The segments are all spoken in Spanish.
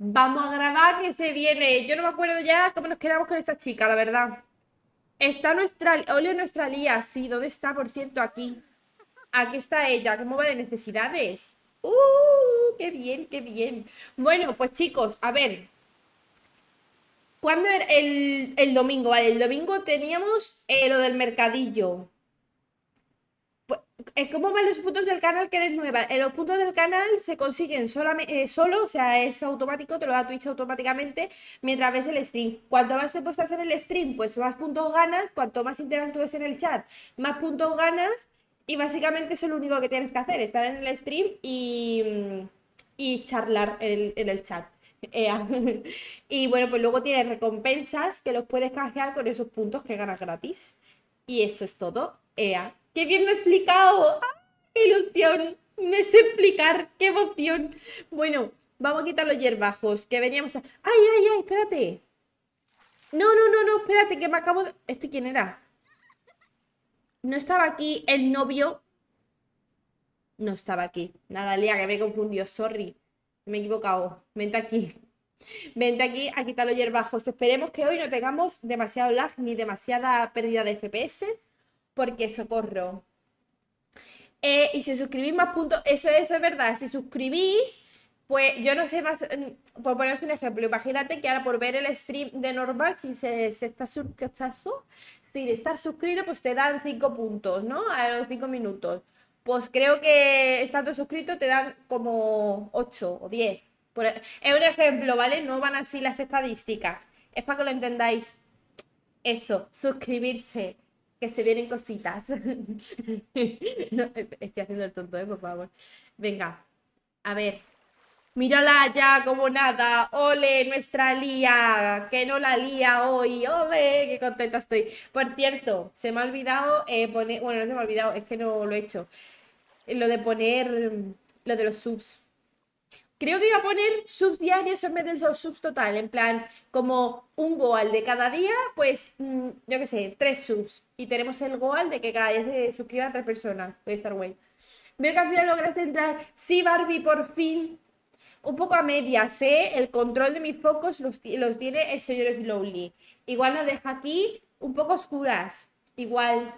Vamos a grabar que se viene. Yo no me acuerdo ya cómo nos quedamos con esta chica, la verdad. Está nuestra... Ole nuestra Lía, sí. ¿Dónde está, por cierto? Aquí. Aquí está ella. ¿Cómo va de necesidades? ¡Uh! ¡Qué bien, qué bien! Bueno, pues chicos, a ver. ¿Cuándo era el, el domingo? Vale, el domingo teníamos eh, lo del mercadillo. Eh, ¿Cómo van los puntos del canal que eres nueva? Eh, los puntos del canal se consiguen solamente, eh, solo, o sea, es automático, te lo da Twitch automáticamente mientras ves el stream. Cuanto más te puestas en el stream, pues más puntos ganas, cuanto más interactúes en el chat, más puntos ganas y básicamente es lo único que tienes que hacer, estar en el stream y, y charlar en el, en el chat. Ea. y bueno, pues luego tienes recompensas que los puedes canjear con esos puntos que ganas gratis. Y eso es todo. Ea. ¡Qué bien me he explicado! ¡Qué ilusión! Me sé explicar, qué emoción. Bueno, vamos a quitar los hierbajos, que veníamos a... ¡Ay, ay, ay! Espérate. No, no, no, no, espérate, que me acabo de... ¿Este quién era? No estaba aquí el novio. No estaba aquí. Nada, Lía, que me confundió, sorry. Me he equivocado. Vente aquí. Vente aquí a quitar los hierbajos. Esperemos que hoy no tengamos demasiado lag ni demasiada pérdida de FPS porque socorro. Eh, y si suscribís más puntos, eso, es verdad, si suscribís, pues yo no sé más, mm, por poneros un ejemplo, imagínate que ahora por ver el stream de normal, si se, está, suscrito, estar suscrito, pues te dan 5 puntos, ¿no? A los cinco minutos. Pues creo que estando suscrito te dan como 8 o 10. E, es un ejemplo, ¿vale? No van así las estadísticas. Es para que lo entendáis. Eso, suscribirse que se vienen cositas. Eh, estoy haciendo el tonto, ¿eh? por favor. Venga, a ver. Mírala ya como nada. Ole, nuestra lía. Que no la lía hoy. Ole, qué contenta estoy. Por cierto, se me ha olvidado eh, poner... Bueno, no se me ha olvidado, es que no lo he hecho. Lo de poner... Mm, lo de los subs. Creo que iba a poner subs diarios en vez del subs total, en plan, como un goal de cada día, pues mm, yo qué sé, tres subs. Y tenemos el goal de que cada día se suscriban tres personas. Puede estar guay. Veo que al final logras entrar. Sí, Barbie, por fin. Un poco a medias, ¿eh? El control de mis focos los, los tiene el señor Slowly. Igual nos deja aquí un poco oscuras. Igual.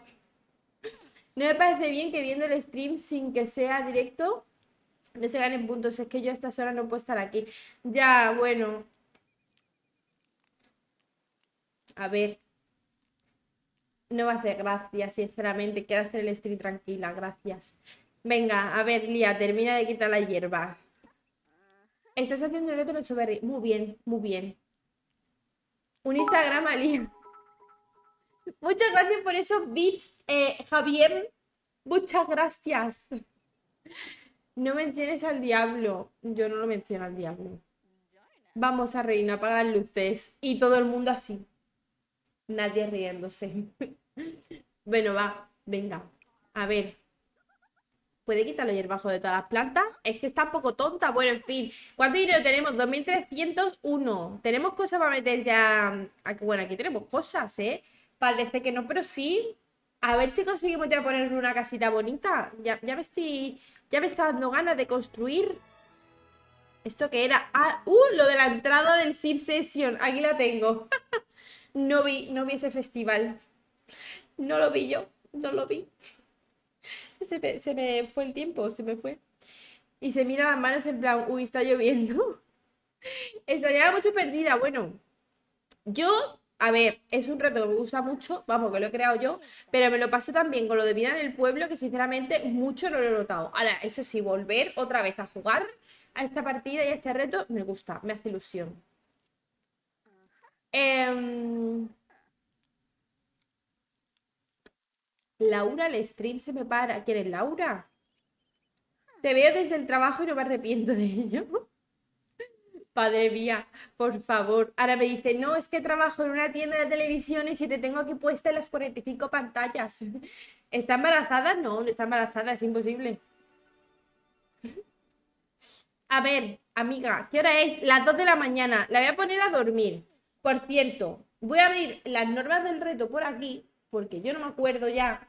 No me parece bien que viendo el stream sin que sea directo no se ganen puntos, es que yo a estas horas no puedo estar aquí. Ya, bueno. A ver. No va a hacer gracia, sinceramente. Quiero hacer el stream tranquila, gracias. Venga, a ver, Lía, termina de quitar las hierbas. Estás haciendo el otro en Muy bien, muy bien. Un Instagram Lía. Muchas gracias por esos bits, eh, Javier. Muchas gracias. No menciones al diablo. Yo no lo menciono al diablo. Vamos a reina, apagar luces. Y todo el mundo así. Nadie riéndose. bueno, va, venga. A ver. ¿Puede quitarlo los bajo de todas las plantas? Es que está un poco tonta. Bueno, en fin. ¿Cuánto dinero tenemos? 2301. Tenemos cosas para meter ya. Ah, bueno, aquí tenemos cosas, ¿eh? Parece que no, pero sí. A ver si conseguimos ya poner una casita bonita. Ya, ya me ya me está dando ganas de construir esto que era... Ah, ¡Uh! Lo de la entrada del Sim Session. Aquí la tengo. no, vi, no vi ese festival. No lo vi yo. No lo vi. Se me, se me fue el tiempo. Se me fue. Y se mira las manos en plan... ¡Uy! Está lloviendo. Estaría mucho perdida. Bueno. Yo a ver, es un reto que me gusta mucho, vamos, que lo he creado yo, pero me lo paso también con lo de vida en el pueblo, que sinceramente mucho no lo he notado. Ahora, eso sí, volver otra vez a jugar a esta partida y a este reto, me gusta, me hace ilusión. Em, Laura, el stream se me para. ¿Quién Laura? Te veo desde el trabajo y no me arrepiento de ello. Padre mía, por favor. Ahora me dice, no, es que trabajo en una tienda de televisión y si te tengo aquí puesta en las 45 pantallas. ¿Está embarazada? No, no está embarazada, es imposible. A ver, amiga, ¿qué hora es? Las 2 de la mañana. La voy a poner a dormir. Por cierto, voy a abrir las normas del reto por aquí, porque yo no me acuerdo ya.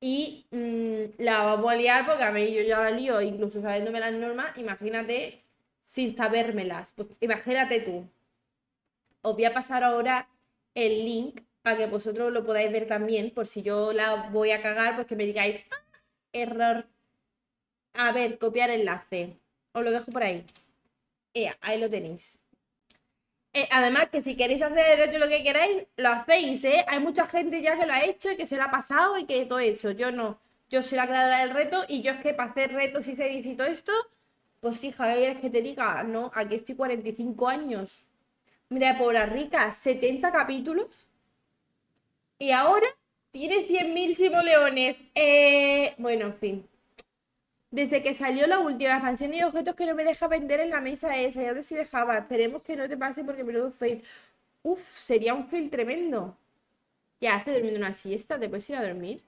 Y mm, la vamos a liar porque a mí yo ya la lío, incluso sabiéndome las normas. Imagínate sin sabérmelas. Pues imagínate tú. Os voy a pasar ahora el link para que vosotros lo podáis ver también, por si yo la voy a cagar, pues que me digáis, ah, error. A ver, copiar enlace. Os lo dejo por ahí. ahí lo tenéis. Eh, además, que si queréis hacer el reto lo que queráis, lo hacéis, ¿eh? Hay mucha gente ya que lo ha hecho y que se lo ha pasado y que todo eso. Yo no. Yo soy la creadora del reto y yo es que para hacer retos y series y todo esto, pues hija, ¿qué que te diga? No, aquí estoy 45 años. Mira, pobre Rica, 70 capítulos. Y ahora tiene 100.000 simoleones. Eh, bueno, en fin. Desde que salió la última expansión y objetos que no me deja vender en la mesa esa, ya ahora si dejaba. Esperemos que no te pase porque me lo fail. Uf, sería un fail tremendo. Ya, hace durmiendo una siesta? ¿Te puedes ir a dormir?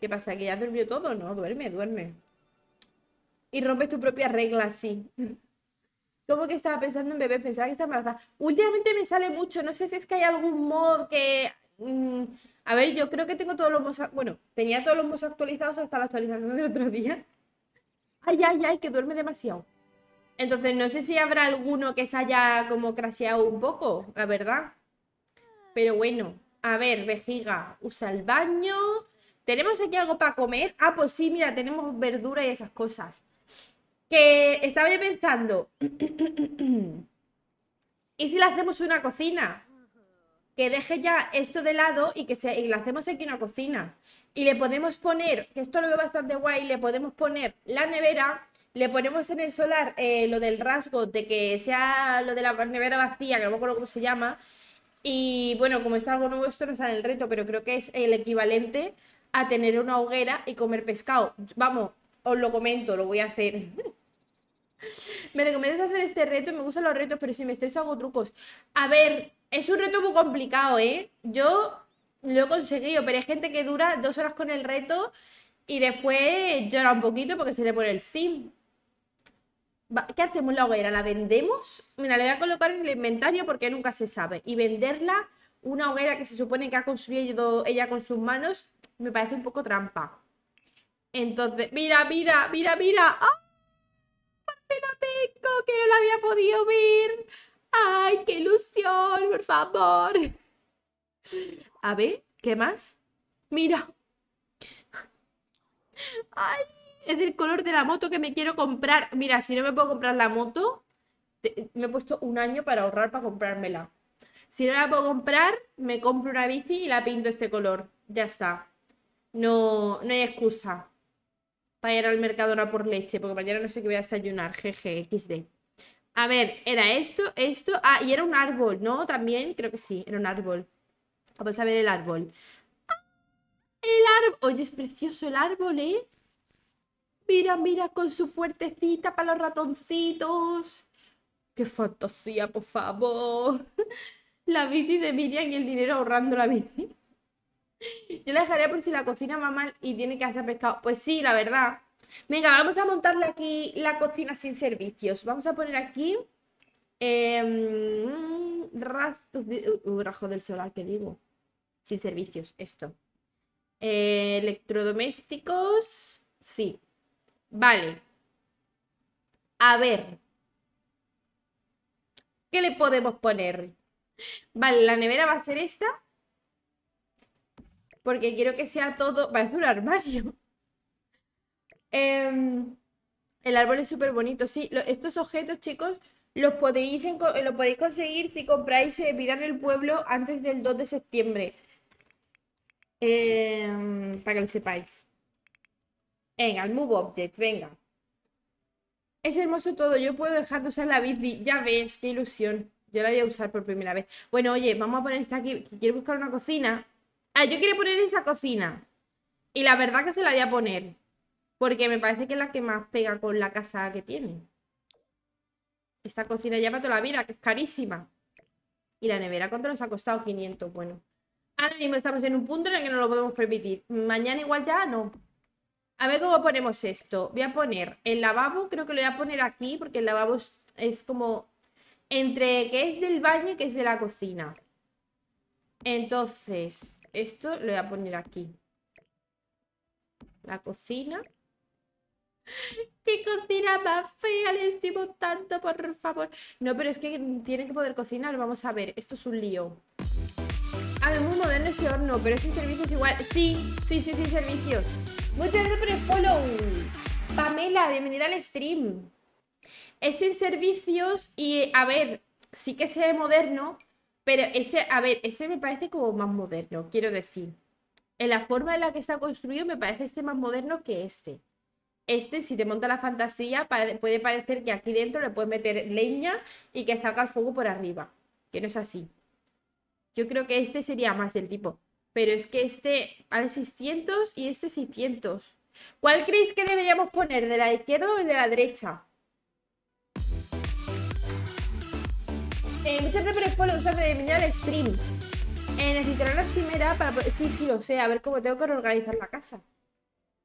¿Qué pasa? ¿Que ya has todo? No, duerme, duerme y rompes tu propia regla, así ¿Cómo que estaba pensando en bebé? Pensaba que estaba embarazada. Últimamente me sale mucho, no sé si es que hay algún mod que... Mm, a ver, yo creo que tengo todos los mods... Bueno, tenía todos los mods actualizados hasta la actualización del otro día. Ay, ay, ay, que duerme demasiado. Entonces, no sé si habrá alguno que se haya como crasheado un poco, la verdad. Pero bueno, a ver, vejiga, usa el baño. ¿Tenemos aquí algo para comer? Ah, pues sí, mira, tenemos verdura y esas cosas que estaba yo pensando, ¿y si le hacemos una cocina? Que deje ya esto de lado y que se, le hacemos aquí una cocina. Y le podemos poner, que esto lo veo bastante guay, le podemos poner la nevera, le ponemos en el solar eh, lo del rasgo de que sea lo de la nevera vacía, que no me acuerdo cómo se llama. Y bueno, como está algo nuevo, esto no sale el reto, pero creo que es el equivalente a tener una hoguera y comer pescado. Vamos, os lo comento, lo voy a hacer. Me recomiendas hacer este reto, me gustan los retos, pero si me estreso hago trucos. A ver, es un reto muy complicado, ¿eh? Yo lo he conseguido, pero hay gente que dura dos horas con el reto y después llora un poquito porque se le pone el sim. ¿Qué hacemos la hoguera? ¿La vendemos? Mira, la voy a colocar en el inventario porque nunca se sabe. Y venderla, una hoguera que se supone que ha construido ella con sus manos, me parece un poco trampa. Entonces, mira, mira, mira, mira. ¡Ah! Te lo tengo! ¡Que no la había podido ver! ¡Ay, qué ilusión! ¡Por favor! A ver, ¿qué más? ¡Mira! ¡Ay! Es del color de la moto que me quiero comprar. Mira, si no me puedo comprar la moto, me he puesto un año para ahorrar para comprármela. Si no la puedo comprar, me compro una bici y la pinto este color. Ya está. No, no hay excusa para ir al Mercadona por leche, porque mañana no sé qué voy a desayunar, jeje, XD. A ver, era esto, esto, ah, y era un árbol, ¿no? También, creo que sí, era un árbol. Vamos a ver el árbol. ¡Ah! El árbol, oye, es precioso el árbol, ¿eh? Mira, mira, con su fuertecita para los ratoncitos. ¡Qué fantasía, por favor! La bici de Miriam y el dinero ahorrando la bici. Yo la dejaría por si la cocina va mal y tiene que hacer pescado. Pues sí, la verdad. Venga, vamos a montarle aquí la cocina sin servicios. Vamos a poner aquí eh, rastos de, uh, uh, del solar, que digo. Sin servicios, esto. Eh, electrodomésticos, sí. Vale. A ver. ¿Qué le podemos poner? Vale, la nevera va a ser esta porque quiero que sea todo, parece un armario. Em, el árbol es súper bonito, sí, estos objetos chicos los podéis, lo podéis conseguir si compráis eh, Vida en el Pueblo antes del 2 de septiembre. Em, para que lo sepáis. Venga, el Move Object, venga. Es hermoso todo, yo puedo dejar de usar la bici. Ya ves, qué ilusión. Yo la voy a usar por primera vez. Bueno, oye, vamos a poner esta aquí. Quiero buscar una cocina. Ah, yo quería poner esa cocina. Y la verdad que se la voy a poner. Porque me parece que es la que más pega con la casa que tiene. Esta cocina ya toda la vida, que es carísima. Y la nevera, ¿cuánto nos ha costado? 500, bueno. Ahora mismo estamos en un punto en el que no lo podemos permitir. Mañana igual ya no. A ver cómo ponemos esto. Voy a poner el lavabo, creo que lo voy a poner aquí porque el lavabo es como entre que es del baño y que es de la cocina. Entonces, esto lo voy a poner aquí. La cocina. ¡Qué cocina más fea! Le estimo tanto, por favor. No, pero es que tienen que poder cocinar. Vamos a ver, esto es un lío. A ah, ver, muy moderno ese horno, pero sin servicios igual. Sí, sí, sí, sin servicios. Muchas gracias por el follow. Pamela, bienvenida al stream. Es sin servicios y, a ver, sí que sea moderno, pero este, a ver, este me parece como más moderno, quiero decir. En la forma en la que está construido me parece este más moderno que este. Este, si te monta la fantasía, puede parecer que aquí dentro le puedes meter leña y que salga el fuego por arriba. Que no es así. Yo creo que este sería más el tipo. Pero es que este al 600 y este 600. ¿Cuál creéis que deberíamos poner? ¿De la izquierda o de la derecha? Eh, muchas gracias por el pueblo usa el stream. Eh, necesitaré una encimera para Sí, sí, lo sé. A ver cómo tengo que reorganizar la casa.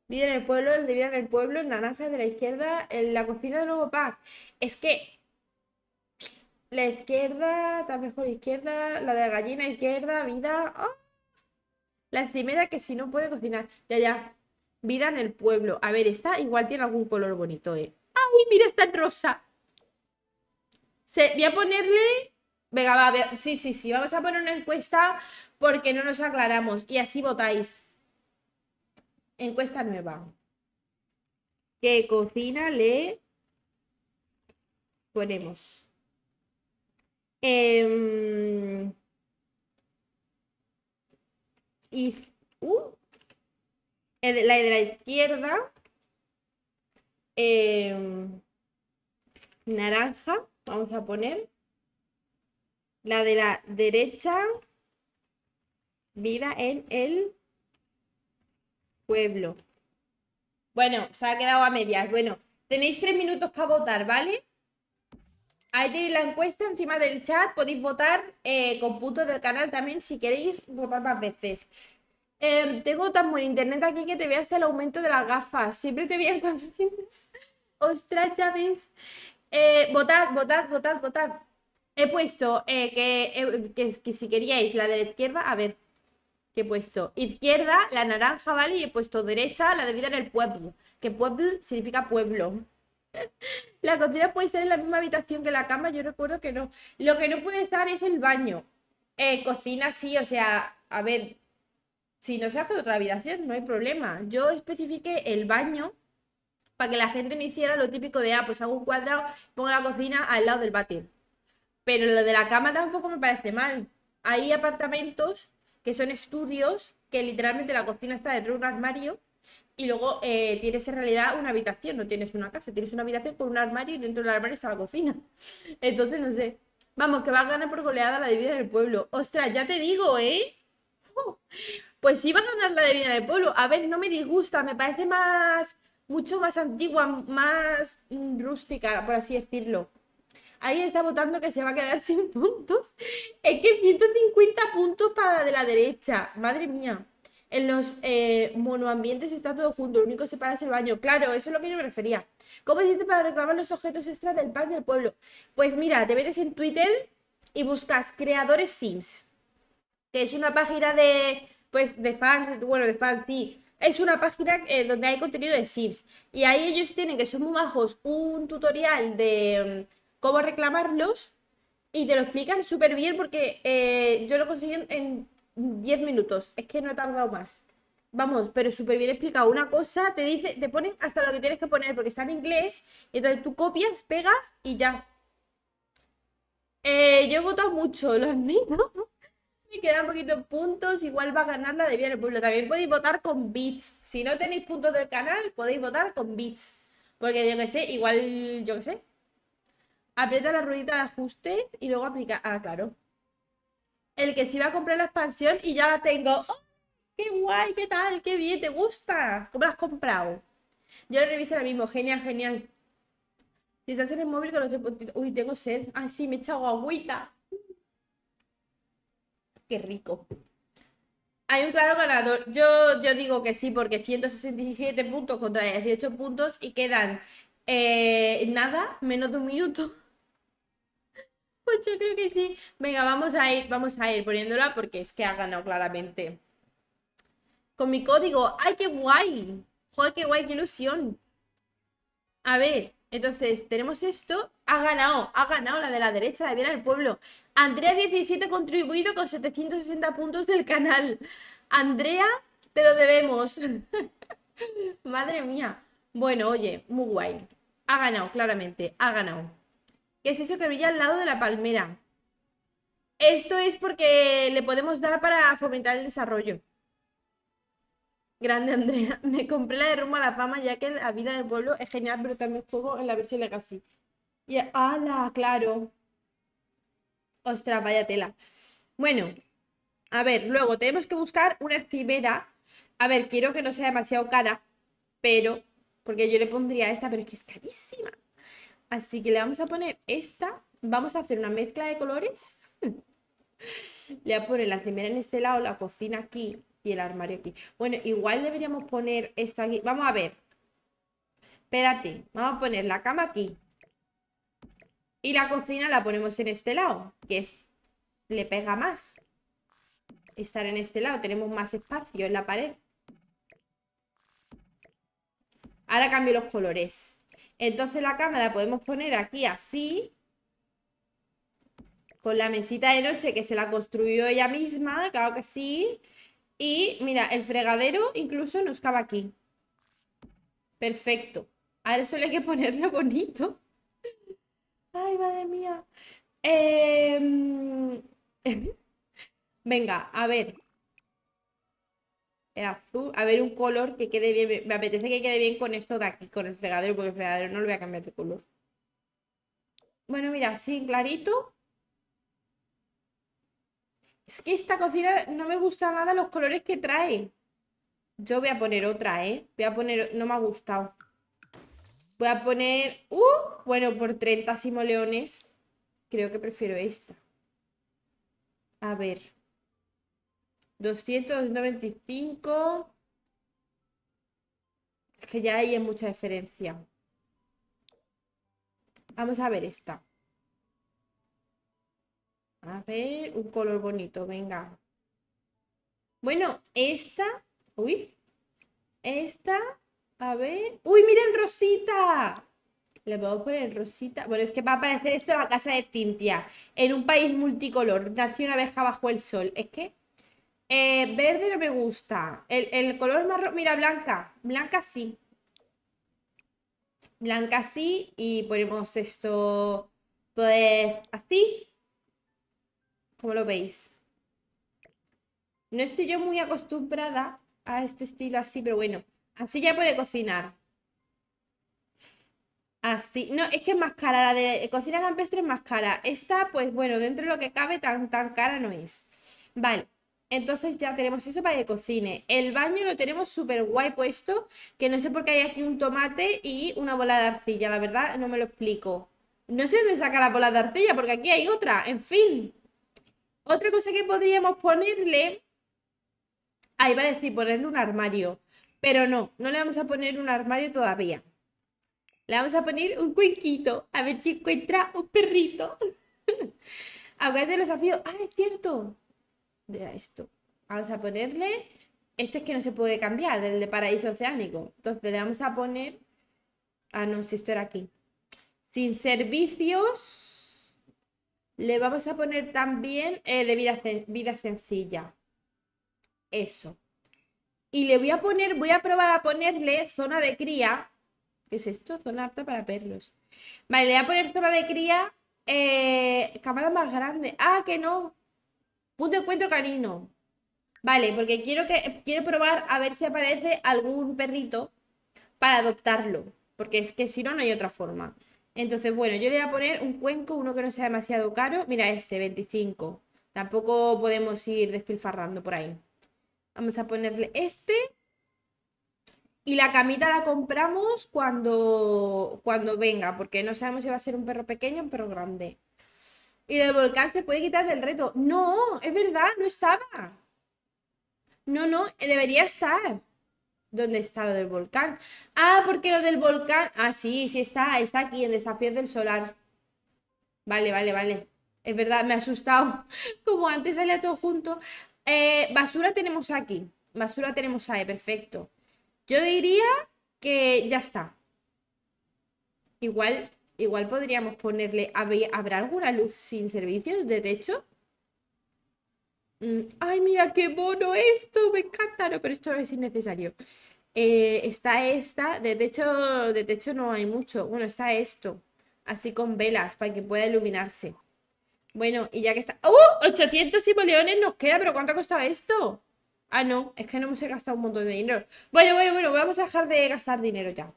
Vida en el pueblo, el de vida en el pueblo, naranja de la izquierda, la cocina de nuevo pack. Es que... La izquierda, tal mejor izquierda, la de gallina izquierda, vida... ¡ah! La encimera que si no puede cocinar. Ya, ya. Vida en el pueblo. A ver, esta igual tiene algún color bonito, ¿eh? ¡Ay, mira, está en rosa! Se, voy a ponerle Venga, va, sí, sí, sí, vamos a poner una encuesta porque no nos aclaramos y así votáis. Encuesta nueva. ¿Qué cocina le ponemos? Em, uh, la de la izquierda. Em, naranja, vamos a poner. La de la derecha, vida en el pueblo. Bueno, se ha quedado a medias. Bueno, tenéis tres minutos para votar, ¿vale? Ahí tenéis la encuesta encima del chat. Podéis votar eh, con puntos del canal también si queréis votar más veces. Em, tengo tan buen internet aquí que te veo hasta el aumento de las gafas. Siempre te veían cuando... Ostras, ya ves. Eh, votad, votad, votad, votad. He puesto eh, eh, que, si queríais la de la izquierda, a ver, que he puesto izquierda, la naranja, ¿vale? Y he puesto derecha, la de vida en el pueblo, que pueblo significa pueblo. la cocina puede ser en la misma habitación que la cama, yo recuerdo que no. Lo que no puede estar es el baño. Eh, cocina sí, o sea, a ver, si no se hace otra habitación, no hay problema. Yo especifique el baño para que la gente no hiciera lo típico de, ah, pues hago un cuadrado, pongo la cocina al lado del batir. Pero lo de la cama tampoco me parece mal. Hay apartamentos que son estudios que literalmente la cocina está dentro de un armario y luego eh, tienes en realidad una habitación, no tienes una casa, tienes una habitación con un armario y dentro del armario está la cocina. Entonces, no sé. Vamos, que va a ganar por goleada la divina del pueblo. Ostras, ya te digo, ¿eh? Pues sí va a ganar la divina del pueblo. A ver, no me disgusta, me parece más, mucho más antigua, más mm, rústica, por así decirlo. Ahí está votando que se va a quedar sin puntos. Es que 150 puntos para la de la derecha. Madre mía. En los eh, monoambientes está todo junto, lo único que para es el baño. Claro, eso es lo que yo me refería. ¿Cómo hiciste para reclamar los objetos extra del pan del pueblo? Pues mira, te metes en Twitter y buscas Creadores Sims, que es una página de, pues, de fans, bueno, de fans, sí, es una página eh, donde hay contenido de Sims. Y ahí ellos tienen, que son muy bajos, un tutorial de mm, cómo reclamarlos y te lo explican súper bien porque eh, yo lo conseguí en 10 minutos. Es que no he tardado más. Vamos, pero súper bien explicado. Una cosa, te dice, te ponen hasta lo que tienes que poner porque está en inglés. entonces tú copias, pegas y ya. Eh, yo he votado mucho, lo admito. Me quedan poquitos puntos. Igual va a ganar la de Bien el Pueblo. También podéis votar con bits. Si no tenéis puntos del canal, podéis votar con bits. Porque yo que sé, igual, yo que sé, Aprieta la ruedita de ajustes y luego aplica... Ah, claro. El que sí va a comprar la expansión y ya la tengo. ¡Oh, ¡Qué guay! ¿Qué tal? ¡Qué bien! ¿Te gusta? ¿Cómo la has comprado? Yo la revisé ahora mismo. Genial, genial. Si estás en el móvil con los tres puntitos... Uy, tengo sed. Ay, sí, me he echado agüita. Qué rico. Hay un claro ganador. Yo, yo digo que sí, porque 167 puntos contra 18 puntos y quedan eh, nada, menos de un minuto. Pues yo creo que sí. Venga, vamos a ir, vamos a ir poniéndola porque es que ha ganado claramente. Con mi código. ¡Ay, qué guay! ¡Joder, qué guay, qué ilusión! A ver, entonces tenemos esto. Ha ganado, ha ganado la de la derecha de bien al pueblo. Andrea 17 contribuido con 760 puntos del canal. Andrea, te lo debemos. Madre mía. Bueno, oye, muy guay. Ha ganado, claramente, ha ganado. ¿Qué es eso que brilla al lado de la palmera? Esto es porque le podemos dar para fomentar el desarrollo. Grande Andrea, me compré la de rumbo a la fama ya que la vida del pueblo es genial, pero también juego en la versión Legacy. Y ala, claro. Ostras, vaya tela. Bueno, a ver, luego tenemos que buscar una cimera. A ver, quiero que no sea demasiado cara, pero porque yo le pondría esta, pero es que es carísima. Así que le vamos a poner esta. Vamos a hacer una mezcla de colores. le voy a poner la encimera en este lado, la cocina aquí y el armario aquí. Bueno, igual deberíamos poner esto aquí. Vamos a ver. Espérate, vamos a poner la cama aquí. Y la cocina la ponemos en este lado, que es le pega más. Estar en este lado, tenemos más espacio en la pared. Ahora cambio los colores. Entonces la cámara la podemos poner aquí así, con la mesita de noche que se la construyó ella misma, claro que sí. Y mira, el fregadero incluso nos cabe aquí. Perfecto. Ahora solo hay que ponerlo bonito. Ay, madre mía. Em, venga, a ver el azul, a ver un color que quede bien, me apetece que quede bien con esto de aquí, con el fregadero, porque el fregadero no lo voy a cambiar de color. Bueno, mira, así clarito. Es que esta cocina no me gusta nada los colores que trae. Yo voy a poner otra, ¿eh? Voy a poner, no me ha gustado. Voy a poner, uh, bueno, por 30 simoleones. Creo que prefiero esta. A ver, 295. Es que ya hay mucha diferencia. Vamos a ver esta. A ver, un color bonito, venga. Bueno, esta. Uy. Esta. A ver. ¡Uy, miren, Rosita! Le a poner rosita. Bueno, es que va a aparecer esto en la casa de Cintia. En un país multicolor. Nació una abeja bajo el sol. Es que eh, verde no me gusta. El, color marrón, mira, blanca. Blanca sí. Blanca sí. Y ponemos esto, pues, así. Como lo veis. No estoy yo muy acostumbrada a este estilo así, pero bueno. Así ya puede cocinar. Así. No, es que es más cara. La de cocina campestre es más cara. Esta, pues bueno, dentro de lo que cabe, tan, tan cara no es. Vale. Entonces ya tenemos eso para que cocine. El baño lo tenemos súper guay puesto, que no sé por qué hay aquí un tomate y una bola de arcilla, la verdad no me lo explico. No sé dónde saca la bola de arcilla, porque aquí hay otra, en fin. Otra cosa que podríamos ponerle... Ahí va a decir ponerle un armario, pero no, no le vamos a poner un armario todavía. Le vamos a poner un cuenquito, a ver si encuentra un perrito. Acuérdate de los desafíos. Ah, es cierto esto. Vamos a ponerle, este es que no se puede cambiar, el de paraíso oceánico. Entonces le vamos a poner, ah no, si esto era aquí. Sin servicios, le vamos a poner también de vida, sencilla. Eso. Y le voy a poner, voy a probar a ponerle zona de cría. ¿Qué es esto? Zona apta para perros. Vale, le voy a poner zona de cría. Eh, camada más grande. Ah, que no. Punto de encuentro canino. Vale, porque quiero, que, quiero probar a ver si aparece algún perrito para adoptarlo. Porque es que si no, no hay otra forma. Entonces, bueno, yo le voy a poner un cuenco, uno que no sea demasiado caro. Mira este, 25. Tampoco podemos ir despilfarrando por ahí. Vamos a ponerle este. Y la camita la compramos cuando, cuando venga, porque no sabemos si va a ser un perro pequeño o un perro grande. Y el volcán se puede quitar del reto. No, es verdad, no estaba. No, no, debería estar. ¿Dónde está lo del volcán? Ah, porque lo del volcán. Ah, sí, sí está, está aquí en desafío del Solar. Vale, vale, vale. Es verdad, me ha asustado. Como antes salía todo junto. Eh, basura tenemos aquí. Basura tenemos ahí, perfecto. Yo diría que ya está. Igual Igual podríamos ponerle, ¿habrá alguna luz sin servicios de techo? Mm, ay, mira qué bono esto, me encanta, no, pero esto es innecesario. Eh, está esta, de techo, de techo no hay mucho. Bueno, está esto, así con velas para que pueda iluminarse. Bueno, y ya que está... ¡Uh! 800 y nos queda, pero ¿cuánto ha costado esto? Ah, no, es que no hemos gastado un montón de dinero. Bueno, bueno, bueno, vamos a dejar de gastar dinero ya.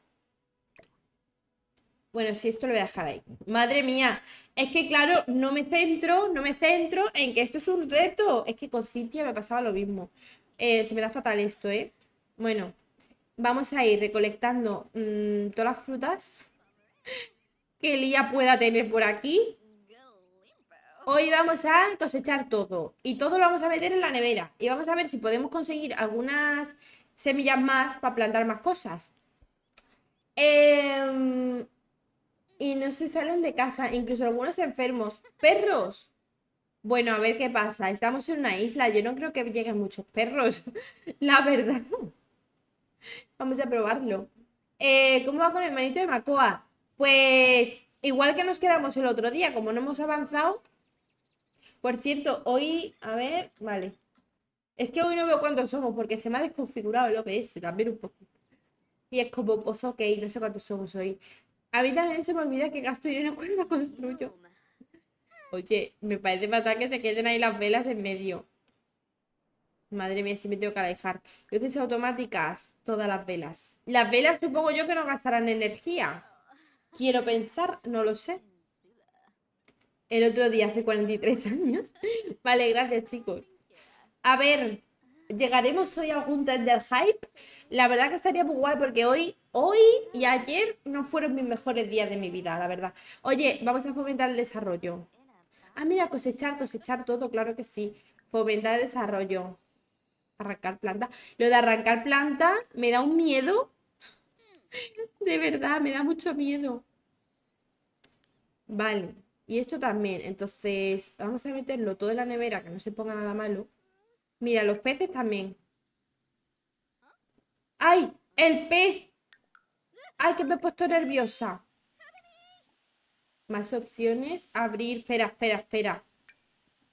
Bueno, si esto lo voy a dejar ahí. Madre mía, es que claro, no me centro, no me centro en que esto es un reto. Es que con Cintia me pasaba lo mismo. Eh, se me da fatal esto, ¿eh? Bueno, vamos a ir recolectando mm, todas las frutas que Lía pueda tener por aquí. Hoy vamos a cosechar todo y todo lo vamos a meter en la nevera y vamos a ver si podemos conseguir algunas semillas más para plantar más cosas. Eh, y no se salen de casa, incluso algunos enfermos. Perros. Bueno, a ver qué pasa. Estamos en una isla, yo no creo que lleguen muchos perros, la verdad. Vamos a probarlo. Eh, ¿Cómo va con el manito de Macoa? Pues igual que nos quedamos el otro día, como no hemos avanzado. Por cierto, hoy, a ver, vale. Es que hoy no veo cuántos somos porque se me ha desconfigurado el OBS también un poquito. Y es como, pues ok, no sé cuántos somos hoy. A mí también se me olvida que gasto una cuando construyo. Oye, me parece fatal que se queden ahí las velas en medio. Madre mía, si me tengo que alejar. Luces automáticas, todas las velas. Las velas supongo yo que no gastarán energía. Quiero pensar, no lo sé. El otro día, hace 43 años. vale, gracias chicos. A ver, ¿llegaremos hoy a algún tender del hype? La verdad que estaría muy guay porque hoy, hoy y ayer no fueron mis mejores días de mi vida, la verdad. Oye, vamos a fomentar el desarrollo. Ah, mira, cosechar, cosechar todo, claro que sí. Fomentar el desarrollo. Arrancar planta. Lo de arrancar planta me da un miedo. De verdad, me da mucho miedo. Vale. Y esto también. Entonces, vamos a meterlo todo en la nevera, que no se ponga nada malo. Mira, los peces también. ¡Ay! ¡El pez! ¡Ay, que me he puesto nerviosa! Más opciones. Abrir. Espera, espera, espera.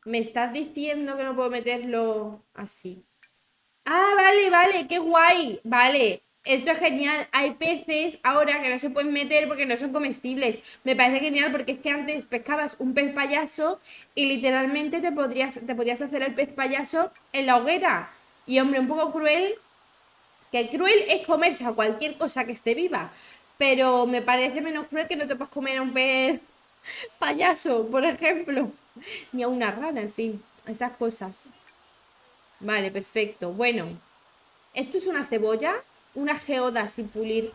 Me estás diciendo que no puedo meterlo así. Ah, vale, vale, qué guay. Vale, esto es genial. Hay peces ahora que no se pueden meter porque no son comestibles. Me parece genial porque es que antes pescabas un pez payaso y literalmente te, podrías, te podrías hacer el pez payaso en la hoguera. Y hombre, un poco cruel, que cruel es comerse a cualquier cosa que esté viva, pero me parece menos cruel que no te puedas comer a un pez payaso, por ejemplo, ni a una rana, en fin, esas cosas. Vale, perfecto. Bueno, esto es una cebolla, una geoda sin pulir.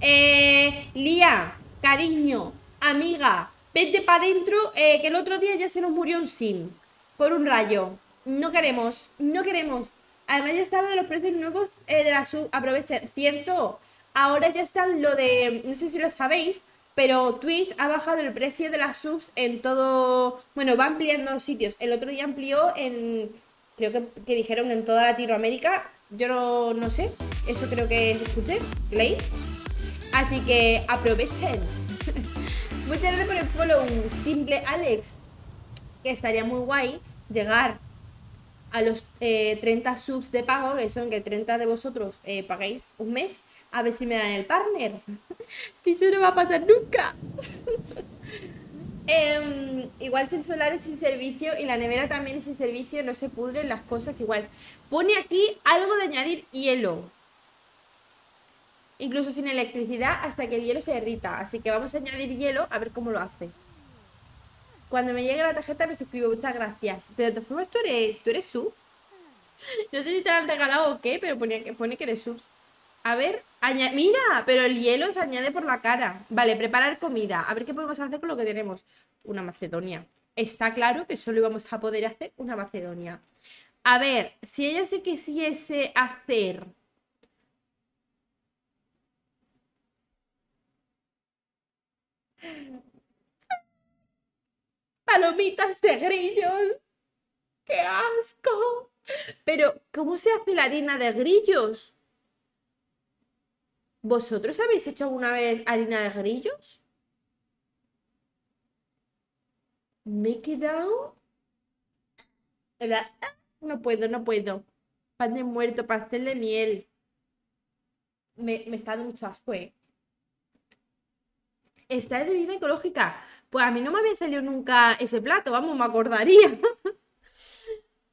Eh, Lía, cariño, amiga, vete para adentro, eh, que el otro día ya se nos murió un sim por un rayo. No queremos, no queremos. Además ya está lo de los precios nuevos eh, de las subs, Aprovechen. Cierto, ahora ya está lo de... No sé si lo sabéis, pero Twitch ha bajado el precio de las subs en todo... Bueno, va ampliando sitios. El otro día amplió en... Creo que, que dijeron en toda Latinoamérica. Yo no, sé. Eso creo que escuché. Leí. Así que aprovechen. Muchas gracias por el follow, simple Alex. Que estaría muy guay llegar a los 30 eh, subs de pago, que son que 30 de vosotros eh, paguéis un mes, a ver si me dan el partner. eso no va a pasar nunca. Em, igual si el solar es sin servicio y la nevera también es sin servicio, no se pudren las cosas igual. Pone aquí algo de añadir hielo. Incluso sin electricidad hasta que el hielo se derrita. Así que vamos a añadir hielo a ver cómo lo hace. Cuando me llegue la tarjeta me suscribo, muchas gracias. Pero de todas formas, tú eres, tú eres sub. no sé si te la han regalado o qué, pero pone que eres subs. A ver, mira, pero el hielo se añade por la cara. Vale, preparar comida. A ver qué podemos hacer con lo que tenemos. Una macedonia. Está claro que solo íbamos a poder hacer una macedonia. A ver, si ella se quisiese hacer palomitas de grillos. ¡Qué asco! Pero, ¿cómo se hace la harina de grillos? ¿Vosotros habéis hecho alguna vez harina de grillos? Me he quedado... No puedo, no puedo. Pan de muerto, pastel de miel. Me, me está dando mucho asco, ¿eh? Está de vida ecológica. Pues a mí no me había salido nunca ese plato, vamos, me acordaría.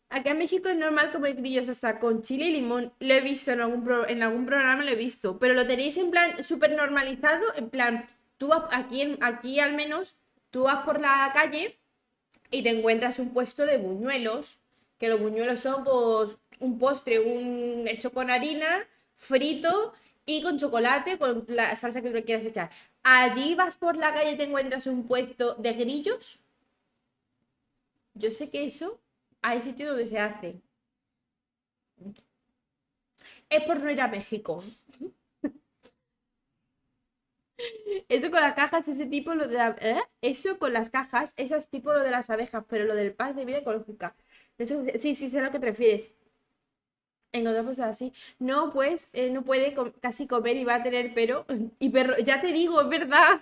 Acá en México es normal comer grillos hasta con chile y limón. Lo he visto en algún, en algún programa, lo he visto. Pero lo tenéis en plan súper normalizado. En plan, tú vas, aquí, aquí al menos, tú vas por la calle y te encuentras un puesto de buñuelos. Que los buñuelos son pues un postre un hecho con harina, frito y con chocolate, con la salsa que tú quieras echar. Allí vas por la calle y te encuentras un puesto de grillos. Yo sé que eso hay sitio donde se hace. Es por no ir a México. Eso con las cajas, ese tipo, lo de ¿eh? Eso con las cajas, esas tipo lo de las abejas, pero lo del paz de vida ecológica. Eso, sí, sí, sé a lo que te refieres en otras no, pues eh, no puede casi comer y va a tener pero y perro, ya te digo, es verdad.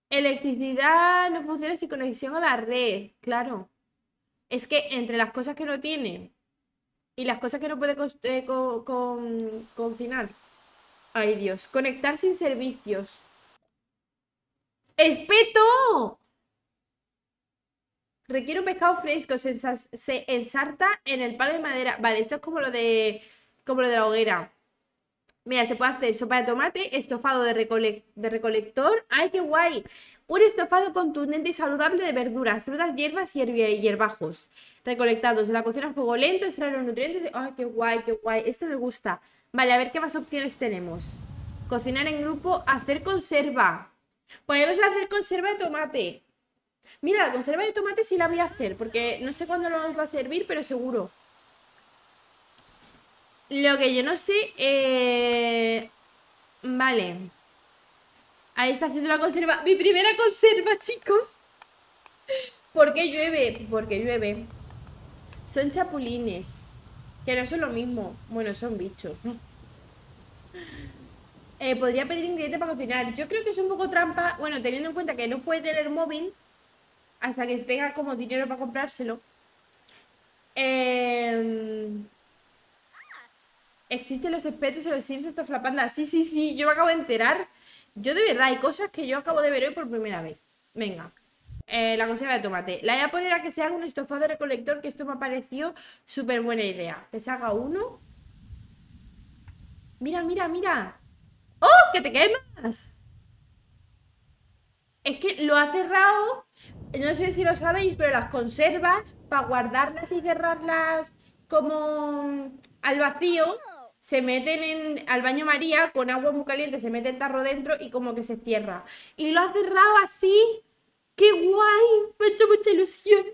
Electricidad no funciona sin conexión a la red, claro. Es que entre las cosas que no tiene y las cosas que no puede eh, confinar. Ay Dios, conectar sin servicios. ¡Espeto! Requiere un pescado fresco, se, ensarta en el palo de madera. Vale, esto es como lo de, como de la hoguera. Mira, se puede hacer sopa de tomate, estofado de, de recolector. ¡Ay, qué guay! Un estofado contundente y saludable de verduras, frutas, hierbas y hierbajos recolectados. la cocina a fuego lento, extraer los nutrientes. ¡Ay, qué guay, qué guay! Esto me gusta. Vale, a ver qué más opciones tenemos. Cocinar en grupo, hacer conserva. Podemos hacer conserva de tomate. Mira, la conserva de tomate sí la voy a hacer, porque no sé cuándo lo va a servir, pero seguro. Lo que yo no sé... Eh, vale. Ahí está haciendo la conserva. Mi primera conserva, chicos. ¿Por qué llueve? Porque llueve. Son chapulines. Que no son lo mismo. Bueno, son bichos. Eh, podría pedir ingredientes para cocinar. Yo creo que es un poco trampa. Bueno, teniendo en cuenta que no puede tener móvil, hasta que tenga como dinero para comprárselo. Em, Existen los espectros y los Sims Está flapanda. Ah, sí, sí, sí, yo me acabo de enterar. Yo de verdad, hay cosas que yo acabo de ver hoy por primera vez. Venga. Eh, la conserva de tomate. La voy a poner a que se haga un estofado recolector, que esto me parecido súper buena idea. Que se haga uno. Mira, mira, mira. ¡Oh! ¡Que te quemas! Es que lo ha cerrado no sé si lo sabéis, pero las conservas, para guardarlas y cerrarlas como mm, al vacío, se meten en, al baño María con agua muy caliente, se mete el tarro dentro y como que se cierra. Y lo ha cerrado así. ¡Qué guay! Me ha hecho mucha ilusión.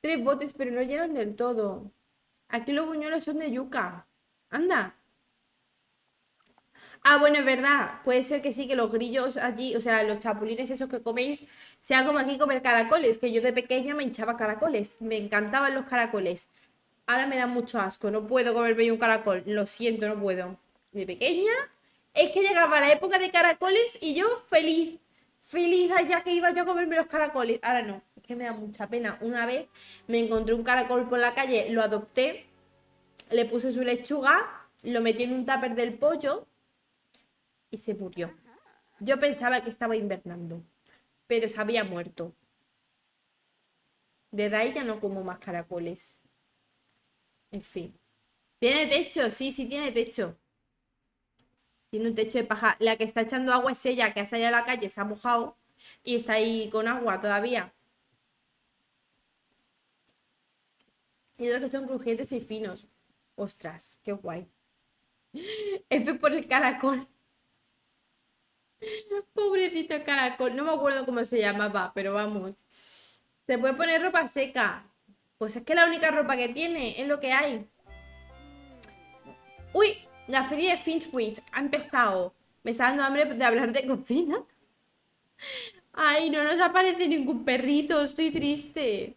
Tres botes, pero no llenan del todo. Aquí los buñuelos son de yuca. Anda. Ah, bueno, es verdad. Puede ser que sí, que los grillos allí, o sea, los chapulines esos que coméis, Sean como aquí comer caracoles, que yo de pequeña me hinchaba caracoles. Me encantaban los caracoles. Ahora me da mucho asco. No puedo comerme un caracol. Lo siento, no puedo. De pequeña es que llegaba la época de caracoles y yo feliz. Feliz allá que iba yo a comerme los caracoles. Ahora no, es que me da mucha pena. Una vez me encontré un caracol por la calle, lo adopté, le puse su lechuga, lo metí en un tupper del pollo y se murió. Yo pensaba que estaba invernando, pero se había muerto. De ahí ya no como más caracoles. En fin. ¿Tiene techo? Sí, sí tiene techo. Tiene un techo de paja. La que está echando agua es ella, que ha salido a la calle, se ha mojado y está ahí con agua todavía. Y lo que son crujientes y finos. Ostras, qué guay. F por el caracol. Pobrecito caracol, no me acuerdo cómo se llamaba, pero vamos. Se puede poner ropa seca. Pues es que la única ropa que tiene es lo que hay. Uy, la feria de Finchwich ha empezado. Me está dando hambre de hablar de cocina. Ay, no nos aparece ningún perrito, estoy triste.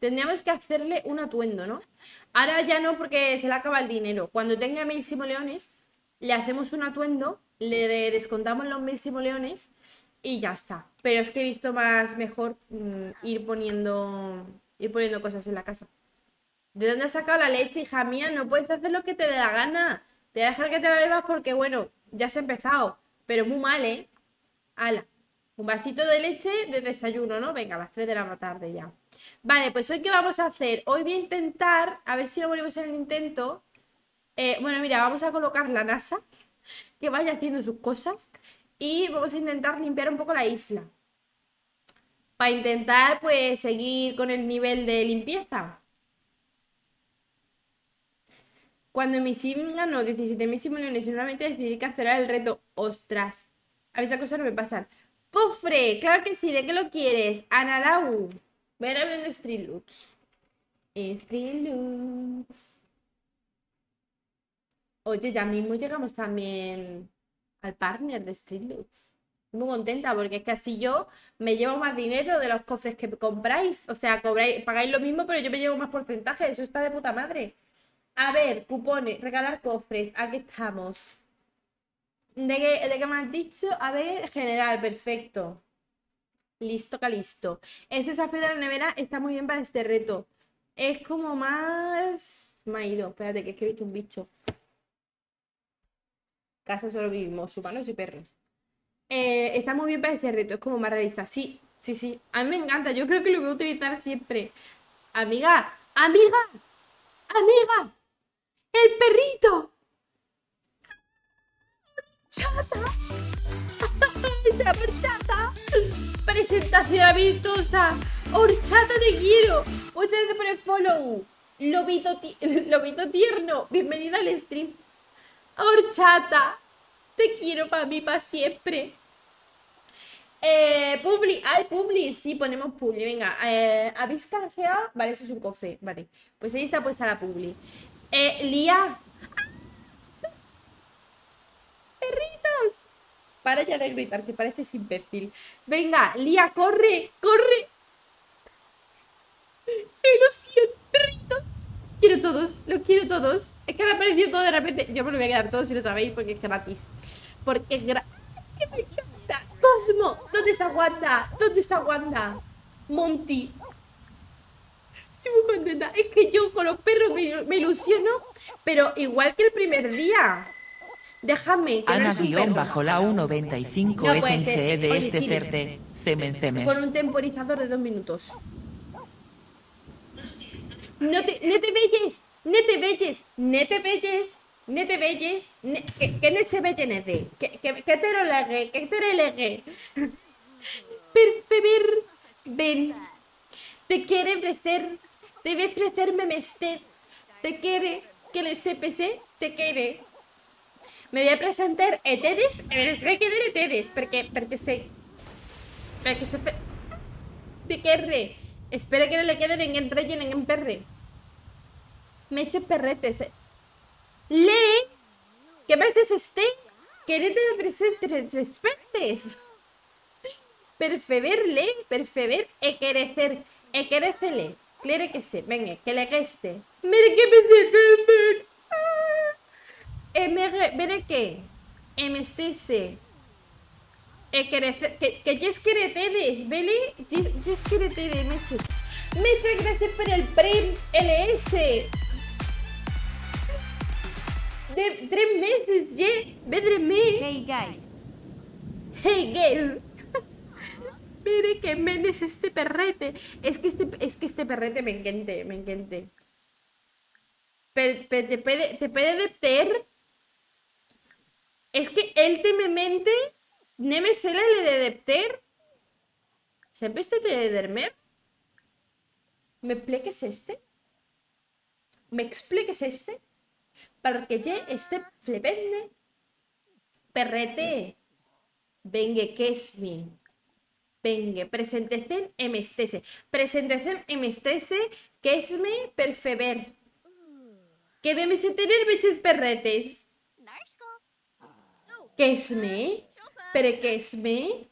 Tendríamos que hacerle un atuendo, ¿no? Ahora ya no porque se le acaba el dinero. Cuando tenga mil simoleones, le hacemos un atuendo le descontamos los mil simoleones y ya está. Pero es que he visto más mejor mm, ir poniendo ir poniendo cosas en la casa. ¿De dónde has sacado la leche, hija mía? No puedes hacer lo que te dé la gana. Te voy a dejar que te la bebas porque, bueno, ya se ha empezado. Pero muy mal, ¿eh? Ala. Un vasito de leche de desayuno, ¿no? Venga, a las 3 de la tarde ya. Vale, pues hoy qué vamos a hacer. Hoy voy a intentar, a ver si lo volvemos en el intento. Eh, bueno, mira, vamos a colocar la NASA que vaya haciendo sus cosas y vamos a intentar limpiar un poco la isla para intentar pues seguir con el nivel de limpieza. Cuando mi sim ganó 17.000 y nuevamente decidí cancelar el reto. ¡Ostras! A mí esa no me pasa ¡Cofre! ¡Claro que sí! ¿De qué lo quieres? ¡Analau! Voy a ir abriendo Street Loots. Oye, ya mismo llegamos también al partner de Street Lux. Muy contenta porque es que así yo me llevo más dinero de los cofres que compráis. O sea, pagáis lo mismo, pero yo me llevo más porcentaje. Eso está de puta madre. A ver, cupones, regalar cofres. Aquí estamos. ¿De qué, ¿De me has dicho? A ver, general, perfecto. Listo, calisto. Ese desafío de la nevera está muy bien para este reto. Es como más... Me ha ido. Espérate, que que he visto un bicho casa solo vivimos humanos y perros. Eh, está muy bien para ese reto, es como más realista. Sí, sí, sí. A mí me encanta, yo creo que lo voy a utilizar siempre. Amiga, amiga, amiga, el perrito. ¡Chata! ¡Esa horchata! Presentación amistosa. Horchata de quiero. Muchas gracias por el follow. Lobito, lobito tierno. Bienvenido al stream horchata. Te quiero para mí, para siempre. Eh, publi, ay, publi, sí, ponemos publi, venga. Eh, ¿Habéis Vale, eso es un cofre, vale. Pues ahí está puesta la publi. Eh, Lía. ¡Ah! ¡Perritos! Para ya de gritar, que pareces imbécil. Venga, Lía, corre, corre. y ¡Eh, siento, quiero todos, los quiero todos. Es que han aparecido todo de repente. Yo me lo voy a quedar todos si lo sabéis porque es gratis. Porque es gratis. me encanta! ¡Cosmo! ¿Dónde está Wanda? ¿Dónde está Wanda? Monty. Estoy muy contenta. Es que yo con los perros me, ilusiono, pero igual que el primer día. Déjame Ana guión bajo la 1.95 no de este certe. Cemen, Con un temporizador de dos minutos. No te, no te no te belles, no te belles, no te velles, que, no se vellen a ver, que, te lo legué, que te lo legué. Percebir, ven, te quiere ofrecer, te debe ofrecerme mested, te quiere que le CPC ¿eh? te quiere. Me voy a presentar a Tedes, me les voy a quedar a porque, porque se... Porque se... Se quiere. Espera que no le queden en el ni en el perre. Me eches perretes. Eh. ¿Qué veces esté? Querete tres, tres, tres partes. Perfeverle, perfever, e querecer, e querecele. Clere que se, venga, que le geste. Mire que me se, ah. eh, mire que, mstc, eh, que ya que, que yes queretedes, ¿vale? Yes, yes de meches. Muchas gracias por el Prem LS. De tres meses, ye. Vedreme. Hey, guys. Hey, guys. Mire que menes este perrete. Es que este, es que este perrete me encante, me encante. Pero, te puede, te Es que él te me mente Nemeselele de Depter. ¿Siempre este de Dermer? ¿Me expliques este? ¿Me expliques este? que yo este flepende perrete. Venga, que es mi. Vengue, presentecen emestese. Presentecen MSTS. que es mi perfever Que me tener beches perretes. Que es mi que es, me?